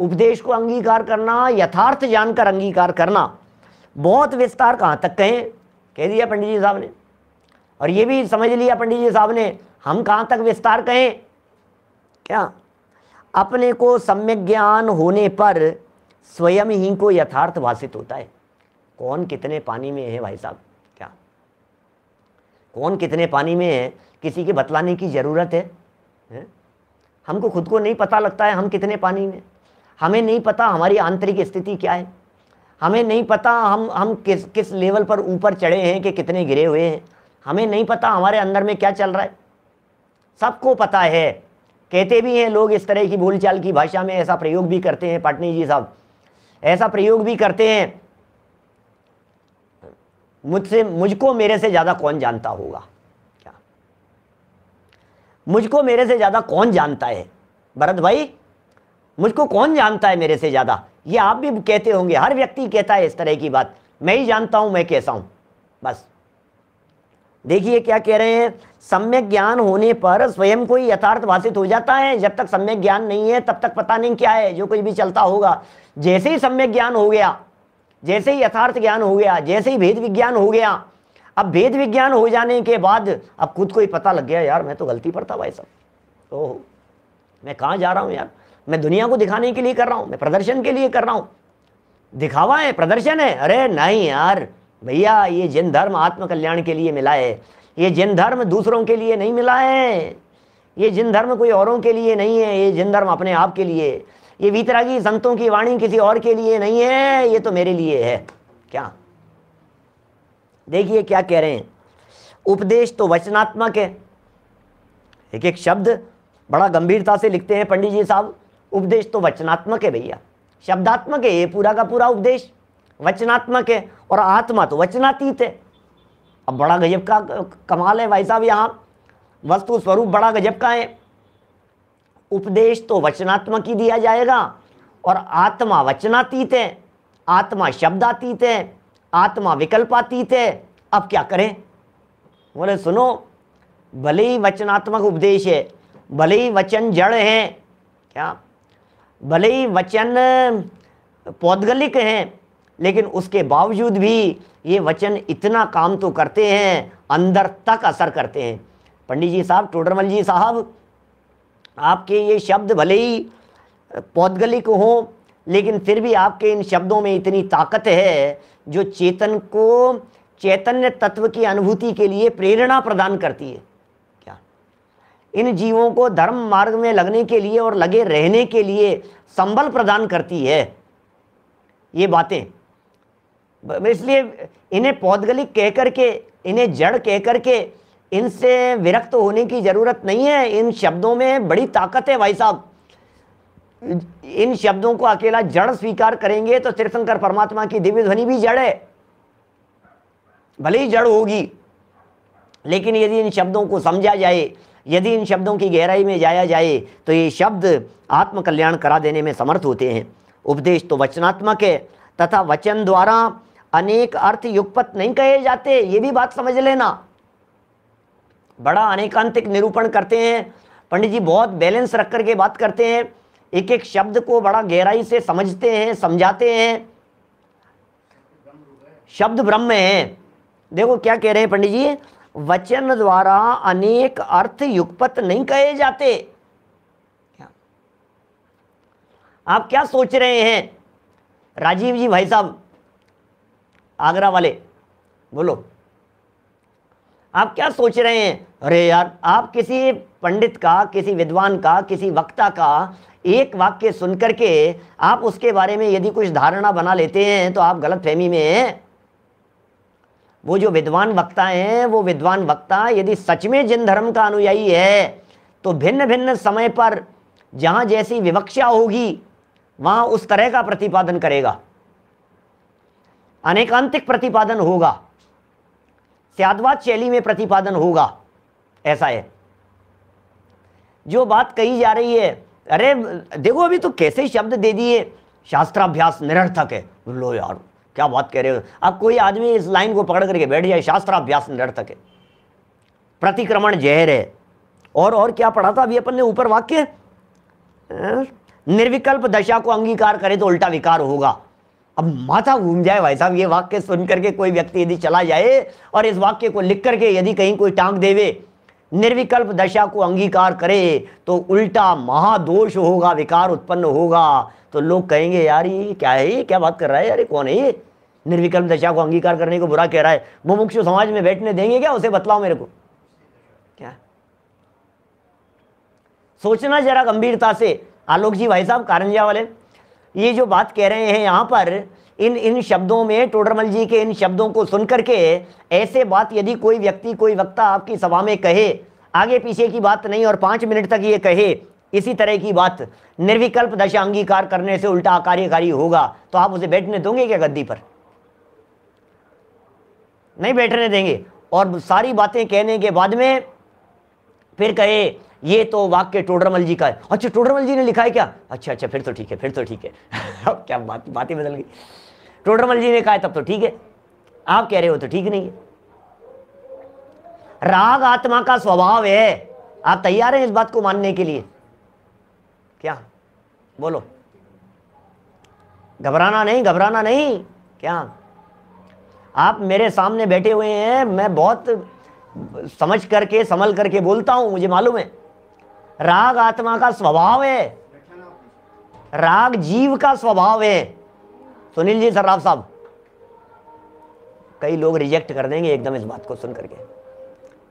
उपदेश को अंगीकार करना यथार्थ जानकर अंगीकार करना बहुत विस्तार कहाँ तक कहें कह दिया पंडित जी साहब ने और ये भी समझ लिया पंडित जी साहब ने हम कहाँ तक विस्तार कहें क्या अपने को सम्यक ज्ञान होने पर स्वयं ही को यथार्थ भाषित होता है कौन कितने पानी में है भाई साहब क्या कौन कितने पानी में है किसी के बतलाने की ज़रूरत है हमको खुद को नहीं पता लगता है हम कितने पानी में हमें नहीं पता हमारी आंतरिक स्थिति क्या है हमें नहीं पता हम हम किस किस लेवल पर ऊपर चढ़े हैं कि कितने गिरे हुए हैं हमें नहीं पता हमारे अंदर में क्या चल रहा है सबको पता है कहते भी हैं लोग इस तरह की बोलचाल की भाषा में ऐसा प्रयोग भी करते हैं पाटनी जी साहब ऐसा प्रयोग भी करते हैं मुझसे मुझको मेरे से ज़्यादा कौन जानता होगा मुझको मेरे से ज़्यादा कौन जानता है भरत भाई मुझको कौन जानता है मेरे से ज़्यादा ये आप भी कहते होंगे हर व्यक्ति कहता है इस तरह की बात मैं ही जानता हूं मैं कैसा हूं बस देखिए क्या कह रहे हैं सम्यक ज्ञान होने पर स्वयं को ही यथार्थ भाषित हो जाता है जब तक सम्यक ज्ञान नहीं है तब तक पता नहीं क्या है जो कुछ भी चलता होगा जैसे ही सम्यक ज्ञान हो गया जैसे ही यथार्थ ज्ञान हो गया जैसे ही भेद विज्ञान हो गया अब वेद विज्ञान हो जाने के बाद अब खुद को ही पता लग गया यार मैं तो गलती पर था भाई सब ओह मैं कहाँ जा रहा हूँ यार मैं दुनिया को दिखाने के लिए कर रहा हूँ मैं प्रदर्शन के लिए कर रहा हूँ दिखावा है प्रदर्शन है अरे नहीं यार भैया ये जैन धर्म आत्मकल्याण के लिए मिला है ये जैन धर्म दूसरों के लिए नहीं मिला है ये जिन धर्म कोई औरों के लिए नहीं है ये जिन धर्म अपने आप के लिए ये वीतरागी संतों की वाणी किसी और के लिए नहीं है ये तो मेरे लिए है क्या देखिए क्या कह रहे हैं उपदेश तो वचनात्मक है एक एक शब्द बड़ा गंभीरता से लिखते हैं पंडित जी साहब उपदेश तो वचनात्मक है भैया शब्दात्मक है ये पूरा का पूरा उपदेश वचनात्मक है और आत्मा तो वचनातीत है अब बड़ा गजब का कमाल है भाई साहब यहाँ वस्तु स्वरूप बड़ा गजब का है उपदेश तो वचनात्मक ही दिया जाएगा और आत्मा वचनातीत है आत्मा शब्दातीत है आत्मा विकल्पातीत है अब क्या करें बोले सुनो भले ही वचनात्मक उपदेश है भले ही वचन जड़ हैं क्या भले ही वचन पौद्गलिक हैं लेकिन उसके बावजूद भी ये वचन इतना काम तो करते हैं अंदर तक असर करते हैं पंडित जी साहब टोडरमल जी साहब आपके ये शब्द भले ही पौद्गलिक हों लेकिन फिर भी आपके इन शब्दों में इतनी ताकत है जो चेतन को चैतन्य तत्व की अनुभूति के लिए प्रेरणा प्रदान करती है क्या इन जीवों को धर्म मार्ग में लगने के लिए और लगे रहने के लिए संबल प्रदान करती है ये बातें इसलिए इन्हें पौधगलिक कहकर के इन्हें जड़ कहकर के इनसे विरक्त होने की ज़रूरत नहीं है इन शब्दों में बड़ी ताकत है भाई साहब इन शब्दों को अकेला जड़ स्वीकार करेंगे तो तीर्थंकर परमात्मा की दिव्य ध्वनि भी जड़ है भले ही जड़ होगी लेकिन यदि इन शब्दों को समझा जाए यदि इन शब्दों की गहराई में जाया जाए तो ये शब्द आत्मकल्याण करा देने में समर्थ होते हैं उपदेश तो वचनात्मक है तथा वचन द्वारा अनेक अर्थ युगपत नहीं कहे जाते ये भी बात समझ लेना बड़ा अनेकांतिक निरूपण करते हैं पंडित जी बहुत बैलेंस रख करके बात करते हैं एक एक शब्द को बड़ा गहराई से समझते हैं समझाते हैं शब्द ब्रह्म है देखो क्या कह रहे हैं पंडित जी वचन द्वारा अनेक अर्थ युगपत नहीं कहे जाते क्या आप क्या सोच रहे हैं राजीव जी भाई साहब आगरा वाले बोलो आप क्या सोच रहे हैं अरे यार आप किसी पंडित का किसी विद्वान का किसी वक्ता का एक वाक्य सुन करके आप उसके बारे में यदि कुछ धारणा बना लेते हैं तो आप गलत फहमी में वो जो विद्वान वक्ता हैं वो विद्वान वक्ता यदि सच में जिन धर्म का अनुयायी है तो भिन्न भिन्न समय पर जहां जैसी विवक्षा होगी वहां उस तरह का प्रतिपादन करेगा अनेकांतिक प्रतिपादन होगा शैली में प्रतिपादन होगा ऐसा है जो बात कही जा रही है अरे देखो अभी तो कैसे शब्द दे दिए शास्त्राभ्यास निरर्थक है लो यार क्या बात कह रहे हो अब कोई आदमी इस लाइन को पकड़ करके बैठ जाए शास्त्राभ्यास निरर्थक है प्रतिक्रमण जहर है और और क्या पढ़ा था अभी अपन ने ऊपर वाक्य निर्विकल्प दशा को अंगीकार करे तो उल्टा विकार होगा अब माथा घूम जाए भाई साहब ये वाक्य सुन करके कोई व्यक्ति यदि चला जाए और इस वाक्य को लिख करके यदि कहीं कोई टांग देवे निर्विकल्प दशा को अंगीकार करे तो उल्टा महादोष होगा विकार उत्पन्न होगा तो लोग कहेंगे यार ये क्या है ये क्या बात कर रहा है यार कौन है ये निर्विकल्प दशा को अंगीकार करने को बुरा कह रहा है मुमुक्षु समाज में बैठने देंगे क्या उसे बतलाओ मेरे को क्या सोचना जरा गंभीरता से आलोक जी भाई साहब कारंजा वाले ये जो बात कह रहे हैं यहाँ पर इन इन शब्दों में टोडरमल जी के इन शब्दों को सुन करके ऐसे बात यदि कोई व्यक्ति कोई वक्ता आपकी सभा में कहे आगे पीछे की बात नहीं और पाँच मिनट तक ये कहे इसी तरह की बात निर्विकल्प दशा अंगीकार करने से उल्टा कार्यकारी होगा तो आप उसे बैठने दोगे क्या गद्दी पर नहीं बैठने देंगे और सारी बातें कहने के बाद में फिर कहे ये तो वाक्य टोडरमल जी का है अच्छा टोडरमल जी ने लिखा है क्या अच्छा अच्छा फिर तो ठीक है फिर तो ठीक है अब क्या बात बातें बदल गई टोडरमल जी ने कहा तब तो ठीक है आप कह रहे हो तो ठीक नहीं है राग आत्मा का स्वभाव है आप तैयार हैं इस बात को मानने के लिए क्या बोलो घबराना नहीं घबराना नहीं क्या आप मेरे सामने बैठे हुए हैं मैं बहुत समझ करके संभल करके बोलता हूं मुझे मालूम है राग आत्मा का स्वभाव है राग जीव का स्वभाव है सुनील जी सर्राफ साहब कई लोग रिजेक्ट कर देंगे एकदम इस बात को सुन करके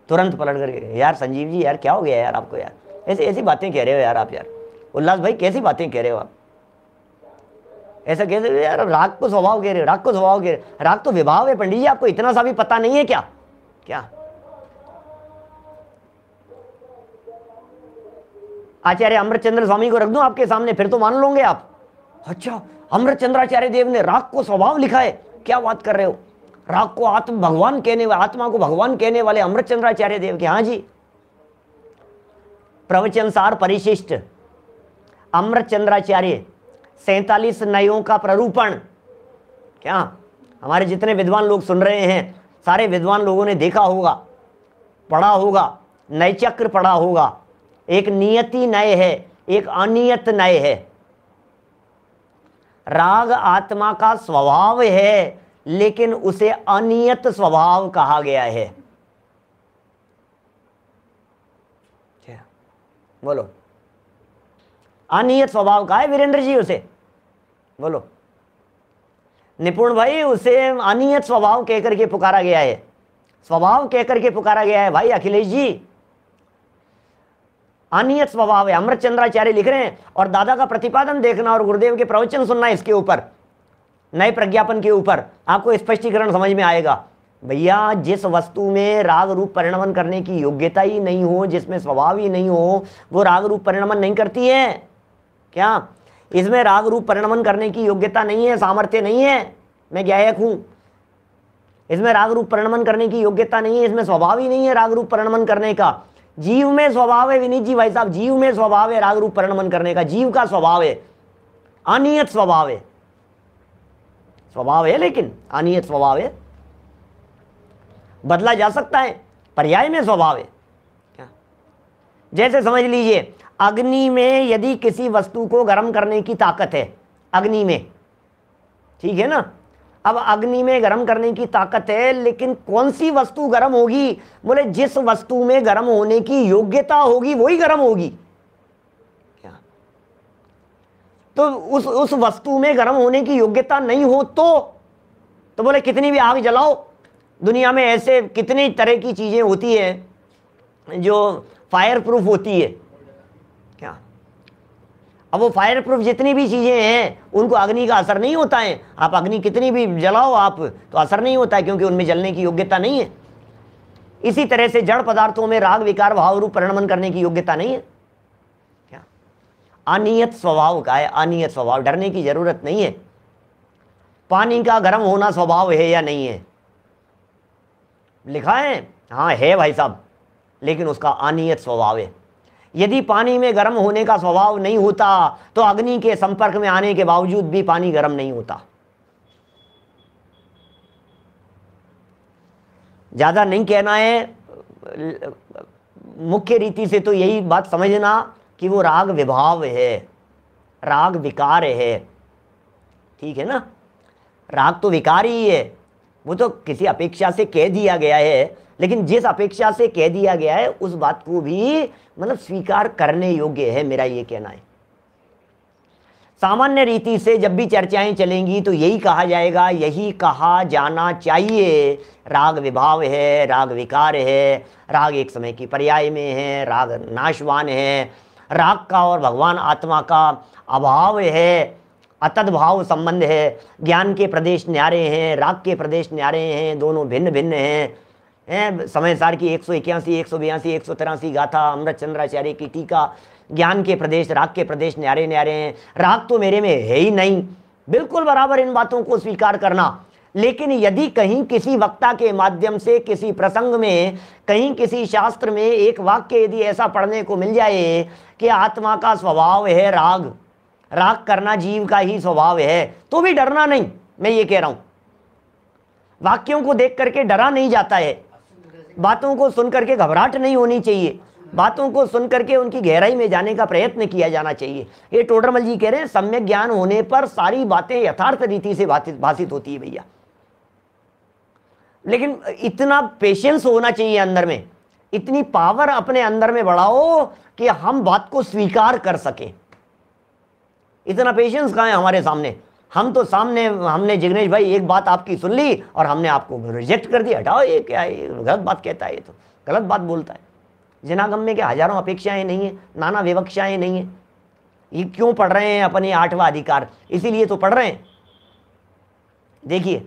तुरंत पलट करके यार संजीव जी यार क्या हो गया यार आपको यार ऐसी ऐसी बातें कह रहे हो यार आप यार उल्लास भाई कैसी बातें कह रहे हो आप ऐसा कैसे यार राग को स्वभाव कह रहे हो राग को स्वभाव कह रहे राग तो विभाव है पंडित जी आपको इतना सा भी पता नहीं है क्या क्या आचार्य अमृतचंद्र स्वामी को रख दूं आपके सामने फिर तो मान लोगे आप अच्छा अमृतचंद्राचार्य देव ने राग को स्वभाव लिखा है क्या बात कर रहे हो राग को आत्म भगवान कहने वाले आत्मा को भगवान कहने वाले अमृतचंद्राचार्य देव के हाँ जी प्रवचन सार परिशिष्ट अमृतचंद्राचार्य सैतालीस नयों का प्ररूपण क्या हमारे जितने विद्वान लोग सुन रहे हैं सारे विद्वान लोगों ने देखा होगा पढ़ा होगा नयचक्र पढ़ा होगा एक नियति नय है एक अनियत नय है राग आत्मा का स्वभाव है लेकिन उसे अनियत स्वभाव कहा गया है बोलो अनियत स्वभाव का है वीरेंद्र जी उसे बोलो निपुण भाई उसे अनियत स्वभाव कहकर के पुकारा गया है स्वभाव कहकर के पुकारा गया है भाई अखिलेश जी अनियत स्वभाव है अमृत चंद्राचार्य लिख रहे हैं और दादा का प्रतिपादन देखना और गुरुदेव के प्रवचन सुनना इसके ऊपर नए प्रज्ञापन के ऊपर आपको स्पष्टीकरण समझ में आएगा भैया जिस वस्तु में राग रूप परिणमन करने की योग्यता ही नहीं हो जिसमें स्वभाव ही नहीं हो वो राग रूप परिणमन नहीं करती है क्या इसमें राग रूप परिणमन करने की योग्यता नहीं है सामर्थ्य नहीं है मैं गायक हूं इसमें राग रूप परिणमन करने की योग्यता नहीं है इसमें स्वभाव ही नहीं है राग रूप परिणमन करने का जीव में स्वभाव है विनीत जी भाई साहब जीव में स्वभाव है राग रूप परिणमन करने का जीव का स्वभाव है अनियत स्वभाव है स्वभाव है लेकिन अनियत स्वभाव है बदला जा सकता है पर्याय में स्वभाव है क्या जैसे समझ लीजिए अग्नि में यदि किसी वस्तु को गर्म करने की ताकत है अग्नि में ठीक है ना अब अग्नि में गर्म करने की ताकत है लेकिन कौन सी वस्तु गर्म होगी बोले जिस वस्तु में गर्म होने की योग्यता होगी वही गर्म होगी क्या तो उस उस वस्तु में गर्म होने की योग्यता नहीं हो तो तो बोले कितनी भी आग जलाओ दुनिया में ऐसे कितने तरह की चीज़ें होती है जो फायर प्रूफ होती है क्या अब वो फायर प्रूफ जितनी भी चीज़ें हैं उनको अग्नि का असर नहीं होता है आप अग्नि कितनी भी जलाओ आप तो असर नहीं होता है क्योंकि उनमें जलने की योग्यता नहीं है इसी तरह से जड़ पदार्थों में राग विकार भाव रूप परिणमन करने की योग्यता नहीं है क्या अनियत स्वभाव का है अनियत स्वभाव डरने की जरूरत नहीं है पानी का गर्म होना स्वभाव है या नहीं है लिखा है हाँ है भाई साहब लेकिन उसका अनियत स्वभाव है यदि पानी में गर्म होने का स्वभाव नहीं होता तो अग्नि के संपर्क में आने के बावजूद भी पानी गर्म नहीं होता ज़्यादा नहीं कहना है मुख्य रीति से तो यही बात समझना कि वो राग विभाव है राग विकार है ठीक है ना राग तो विकार ही है वो तो किसी अपेक्षा से कह दिया गया है लेकिन जिस अपेक्षा से कह दिया गया है उस बात को भी मतलब स्वीकार करने योग्य है मेरा ये कहना है सामान्य रीति से जब भी चर्चाएं चलेंगी तो यही कहा जाएगा यही कहा जाना चाहिए राग विभाव है राग विकार है राग एक समय की पर्याय में है राग नाशवान है राग का और भगवान आत्मा का अभाव है अतद्भाव संबंध है ज्ञान के प्रदेश न्यारे हैं राग के प्रदेश न्यारे हैं दोनों भिन्न भिन्न हैं समय सार की एक सौ इक्यासी एक सौ बयासी एक सौ तिरासी गाथा अमृत चंद्राचार्य की टीका ज्ञान के प्रदेश राग के प्रदेश न्यारे न्यारे हैं राग तो मेरे में है ही नहीं बिल्कुल बराबर इन बातों को स्वीकार करना लेकिन यदि कहीं किसी वक्ता के माध्यम से किसी प्रसंग में कहीं किसी शास्त्र में एक वाक्य यदि ऐसा पढ़ने को मिल जाए कि आत्मा का स्वभाव है राग राग करना जीव का ही स्वभाव है तो भी डरना नहीं मैं ये कह रहा हूं वाक्यों को देख करके डरा नहीं जाता है बातों को सुन करके घबराहट नहीं होनी चाहिए बातों को सुन करके उनकी गहराई में जाने का प्रयत्न किया जाना चाहिए ये टोडरमल जी कह रहे हैं सम्यक ज्ञान होने पर सारी बातें यथार्थ रीति से भाषित होती है भैया लेकिन इतना पेशेंस होना चाहिए अंदर में इतनी पावर अपने अंदर में बढ़ाओ कि हम बात को स्वीकार कर सकें इतना पेशेंस कहाँ है हमारे सामने हम तो सामने हमने जिग्नेश भाई एक बात आपकी सुन ली और हमने आपको रिजेक्ट कर दिया हटाओ ये क्या है गलत बात कहता है ये तो गलत बात बोलता है जिनागम में क्या हजारों अपेक्षाएं नहीं है नाना विवक्षाएं नहीं है ये क्यों पढ़ रहे हैं अपने आठवां अधिकार इसीलिए तो पढ़ रहे हैं देखिए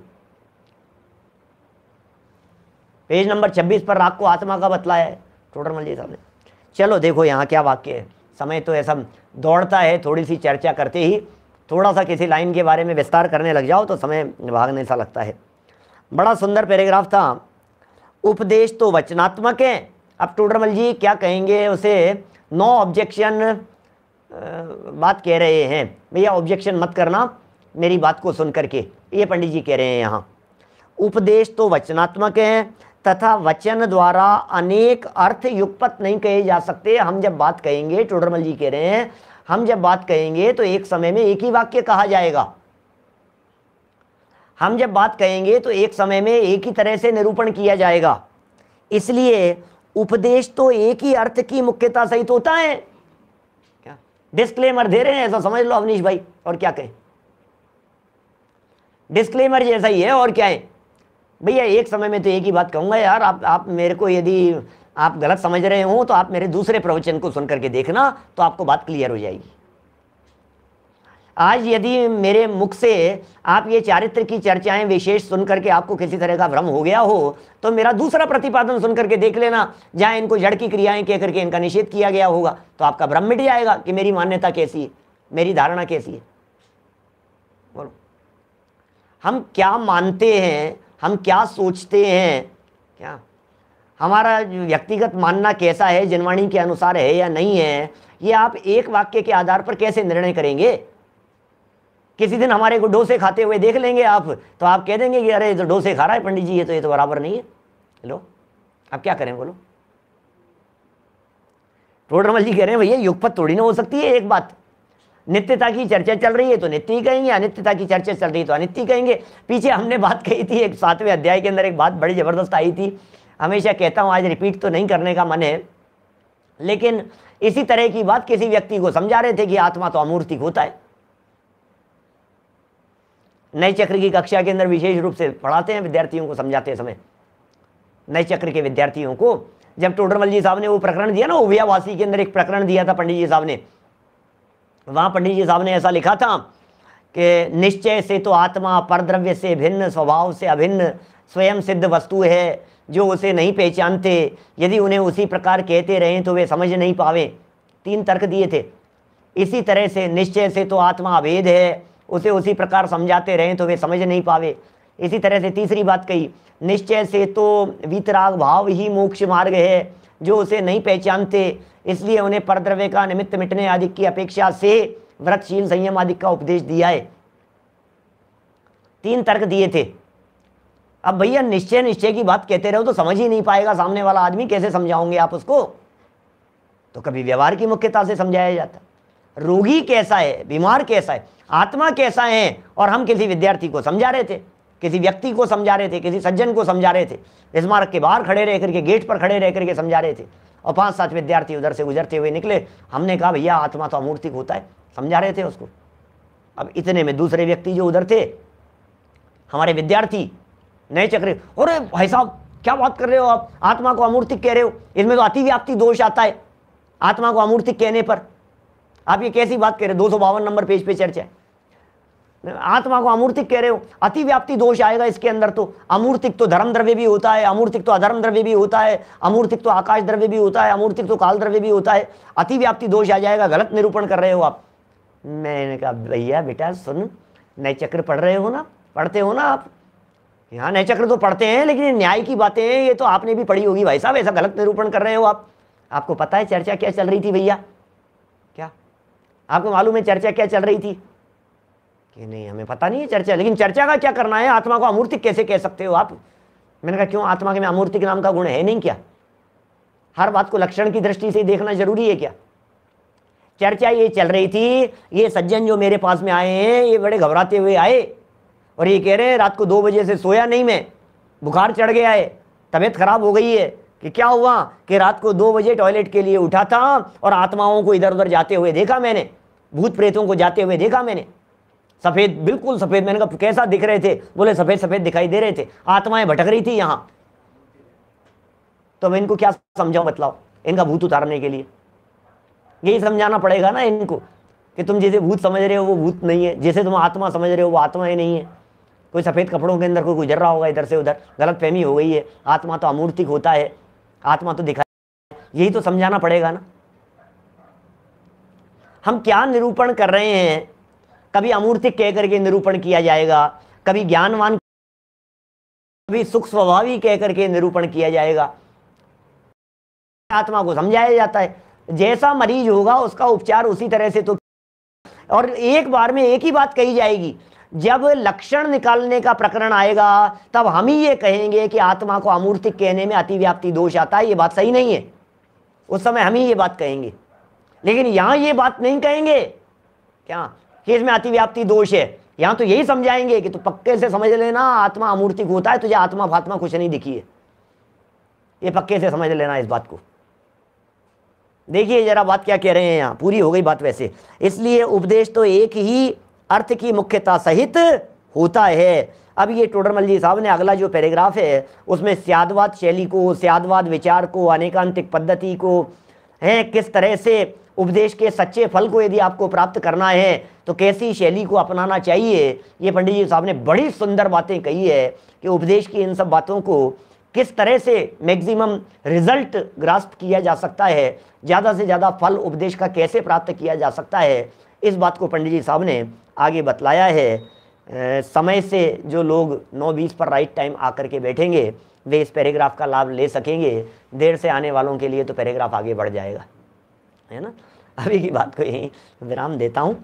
पेज नंबर 26 पर राग को आत्मा का बतलाया है टोटल मल जी साहब ने चलो देखो यहाँ क्या वाक्य है समय तो ऐसा दौड़ता है थोड़ी सी चर्चा करते ही थोड़ा सा किसी लाइन के बारे में विस्तार करने लग जाओ तो समय भागने सा लगता है बड़ा सुंदर पैराग्राफ था उपदेश तो वचनात्मक है अब टूटरमल जी क्या कहेंगे उसे नो ऑब्जेक्शन बात कह रहे हैं भैया ऑब्जेक्शन मत करना मेरी बात को सुन करके ये पंडित जी कह रहे हैं यहाँ उपदेश तो वचनात्मक है तथा वचन द्वारा अनेक अर्थ युगपत नहीं कहे जा सकते हम जब बात कहेंगे टोडरमल जी कह रहे हैं हम जब बात कहेंगे तो एक समय में एक ही वाक्य कहा जाएगा हम जब बात कहेंगे तो एक समय में एक ही तरह से निरूपण किया जाएगा इसलिए उपदेश तो एक ही अर्थ की मुख्यता सहित होता है क्या डिस्क्लेमर दे रहे हैं ऐसा समझ लो अवनीश भाई और क्या कहें डिस्क्लेमर जैसा ही है और क्या है भैया एक समय में तो एक ही बात कहूँगा यार आप आप मेरे को यदि आप गलत समझ रहे हो तो आप मेरे दूसरे प्रवचन को सुन करके देखना तो आपको बात क्लियर हो जाएगी आज यदि मेरे मुख से आप ये चारित्र की चर्चाएं विशेष सुन करके आपको किसी तरह का भ्रम हो गया हो तो मेरा दूसरा प्रतिपादन सुन करके देख लेना जहां इनको जड़ की क्रियाएं कह करके इनका निषेध किया गया होगा तो आपका भ्रम मिट जाएगा कि मेरी मान्यता कैसी है मेरी धारणा कैसी है बोलो हम क्या मानते हैं हम क्या सोचते हैं क्या हमारा व्यक्तिगत मानना कैसा है जनवाणी के अनुसार है या नहीं है ये आप एक वाक्य के आधार पर कैसे निर्णय करेंगे किसी दिन हमारे को डोसे खाते हुए देख लेंगे आप तो आप कह देंगे कि अरे तो डोसे खा रहा है पंडित जी ये तो ये तो बराबर नहीं है हेलो आप क्या करें बोलो टोडरमल जी कह रहे हैं भैया युगपत थोड़ी ना हो सकती है एक बात नित्यता की चर्चा चल रही है तो नित्य ही कहेंगे अनित्यता की चर्चा चल रही है तो अनित्य कहेंगे पीछे हमने बात कही थी एक सातवें अध्याय के अंदर एक बात बड़ी ज़बरदस्त आई थी हमेशा कहता हूँ आज रिपीट तो नहीं करने का मन है लेकिन इसी तरह की बात किसी व्यक्ति को समझा रहे थे कि आत्मा तो अमूर्तिक होता है नए चक्र की कक्षा के अंदर विशेष रूप से पढ़ाते हैं विद्यार्थियों को समझाते समय नए चक्र के विद्यार्थियों को जब टोडरमल जी साहब ने वो प्रकरण दिया ना उभयावासी के अंदर एक प्रकरण दिया था पंडित जी साहब ने वहाँ पंडित जी साहब ने ऐसा लिखा था कि निश्चय से तो आत्मा परद्रव्य से भिन्न स्वभाव से अभिन्न स्वयं सिद्ध वस्तु है जो उसे नहीं पहचानते यदि उन्हें उसी प्रकार कहते रहें तो वे समझ नहीं पावे तीन तर्क दिए थे इसी तरह से निश्चय से तो आत्मा अभेद है उसे उसी प्रकार समझाते रहें तो वे समझ नहीं पावे इसी तरह से तीसरी बात कही निश्चय से तो वितराग भाव ही मोक्ष मार्ग है जो उसे नहीं पहचानते इसलिए उन्हें परद्रव्य का निमित्त मिटने आदि की अपेक्षा से व्रतशील संयम आदि का उपदेश दिया है तीन तर्क दिए थे अब भैया निश्चय निश्चय की बात कहते रहो तो समझ ही नहीं पाएगा सामने वाला आदमी कैसे समझाओगे आप उसको तो कभी व्यवहार की मुख्यता से समझाया जाता रोगी कैसा है बीमार कैसा है आत्मा कैसा है और हम किसी विद्यार्थी को समझा रहे थे किसी व्यक्ति को समझा रहे थे किसी सज्जन को समझा रहे थे स्मारक के बाहर खड़े रह करके गेट पर खड़े रह करके समझा रहे थे और पाँच सात विद्यार्थी उधर से गुजरते हुए निकले हमने कहा भैया आत्मा तो अमूर्तिक होता है समझा रहे थे उसको अब इतने में दूसरे व्यक्ति जो उधर थे हमारे विद्यार्थी नए चक्रे अरे भाई साहब क्या बात कर रहे हो आप आत्मा को अमूर्तिक कह रहे हो इसमें तो अतिव्याप्ति दोष आता है आत्मा को अमूर्तिक कहने पर आप ये कैसी बात कह रहे हो दो नंबर पेज पे चर्चा है आत्मा को अमूर्तिक कह रहे हो अति व्याप्ति दोष आएगा इसके अंदर तो अमूर्तिक तो धर्म द्रव्य भी होता है अमूर्तिक तो अधर्म द्रव्य भी होता है अमूर्तिक तो आकाश द्रव्य भी होता है अमूर्तिक तो काल द्रव्य भी होता है अति व्याप्ति दोष आ जाएगा गलत निरूपण कर रहे हो आप मैंने कहा भैया बेटा सुन नए चक्र पढ़ रहे हो ना पढ़ते हो ना आप यहाँ नए चक्र तो पढ़ते हैं लेकिन न्याय की बातें हैं ये तो आपने भी पढ़ी होगी भाई साहब ऐसा गलत निरूपण कर रहे हो आप आपको पता है चर्चा क्या चल रही थी भैया क्या आपको मालूम है चर्चा क्या चल रही थी कि नहीं हमें पता नहीं है चर्चा लेकिन चर्चा का क्या करना है आत्मा को अमूर्ति कैसे कह सकते हो आप मैंने कहा क्यों आत्मा के में अमूर्ति के नाम का गुण है नहीं क्या हर बात को लक्षण की दृष्टि से देखना जरूरी है क्या चर्चा ये चल रही थी ये सज्जन जो मेरे पास में आए हैं ये बड़े घबराते हुए आए और ये कह रहे हैं रात को दो बजे से सोया नहीं मैं बुखार चढ़ गया है तबीयत खराब हो गई है कि क्या हुआ कि रात को दो बजे टॉयलेट के लिए उठा था और आत्माओं को इधर उधर जाते हुए देखा मैंने भूत प्रेतों को जाते हुए देखा मैंने सफ़ेद बिल्कुल सफ़ेद मैंने कहा कैसा दिख रहे थे बोले सफ़ेद सफ़ेद दिखाई दे रहे थे आत्माएं भटक रही थी यहाँ तो मैं इनको क्या समझाऊ बतलाओ इनका भूत उतारने के लिए यही समझाना पड़ेगा ना इनको कि तुम जैसे भूत समझ रहे हो वो भूत नहीं है जैसे तुम आत्मा समझ रहे हो वो आत्मा ही नहीं है कोई सफ़ेद कपड़ों के अंदर कोई गुजर रहा होगा इधर से उधर गलत फहमी हो गई है आत्मा तो अमूर्तिक होता है आत्मा तो दिखाई यही तो समझाना पड़ेगा ना हम क्या निरूपण कर रहे हैं कभी अमूर्ति कह करके निरूपण किया जाएगा कभी ज्ञानवान कभी सुख स्वभावी कह करके निरूपण किया जाएगा आत्मा को समझाया जाता है जैसा मरीज होगा उसका उपचार उसी तरह से तो और एक बार में एक ही बात कही जाएगी जब लक्षण निकालने का प्रकरण आएगा तब हम ही ये कहेंगे कि आत्मा को अमूर्तिक कहने में अतिव्याप्ति दोष आता है ये बात सही नहीं है उस समय हम ही ये बात कहेंगे लेकिन यहां ये बात नहीं कहेंगे क्या चीज में अति दोष है यहाँ तो यही समझाएंगे कि तू पक्के से समझ लेना आत्मा अमूर्ति को होता है तुझे आत्मा फात्मा कुछ नहीं दिखी है ये पक्के से समझ लेना इस बात को देखिए जरा बात क्या कह रहे हैं यहाँ पूरी हो गई बात वैसे इसलिए उपदेश तो एक ही अर्थ की मुख्यता सहित होता है अब ये टोडरमल जी साहब ने अगला जो पैराग्राफ है उसमें स्यादवाद शैली को स्यादवाद विचार को अनेकांतिक पद्धति को है किस तरह से उपदेश के सच्चे फल को यदि आपको प्राप्त करना है तो कैसी शैली को अपनाना चाहिए ये पंडित जी साहब ने बड़ी सुंदर बातें कही है कि उपदेश की इन सब बातों को किस तरह से मैक्सिमम रिजल्ट ग्रास्प किया जा सकता है ज़्यादा से ज़्यादा फल उपदेश का कैसे प्राप्त किया जा सकता है इस बात को पंडित जी साहब ने आगे बतलाया है ए, समय से जो लोग नौ बीस पर राइट टाइम आकर के बैठेंगे वे इस पैराग्राफ का लाभ ले सकेंगे देर से आने वालों के लिए तो पैराग्राफ आगे बढ़ जाएगा है ना अभी की बात को यही विराम देता हूं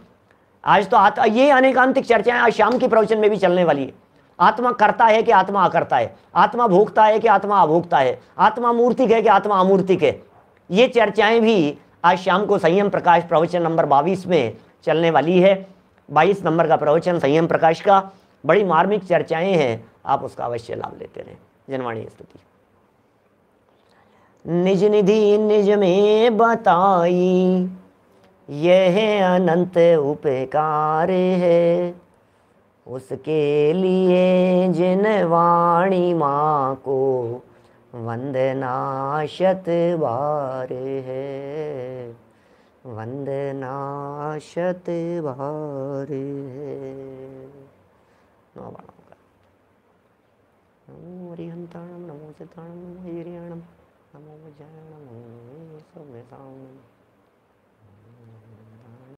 आज तो आत्मा ये अनेकांतिक चर्चाएं आज शाम की प्रवचन में भी चलने वाली है आत्मा करता है कि आत्मा अकरता है आत्मा भोगता है कि आत्मा अभोगता है आत्मा मूर्तिक है कि आत्मा अमूर्तिक है ये चर्चाएं भी आज शाम को संयम प्रकाश प्रवचन नंबर बाईस में चलने वाली है बाईस नंबर का प्रवचन संयम प्रकाश का बड़ी मार्मिक चर्चाएं हैं आप उसका अवश्य लाभ लेते रहें जनवाणी स्तुति निज निधि निज में बताई यह अनंत उपकार है उसके लिए जिन वाणी माँ को वंदना शत बार है वंदना शत बार है नमो हरिहंताणम नमो सिताणम नमो हिरियाणम 那么我讲，那么你做得到吗？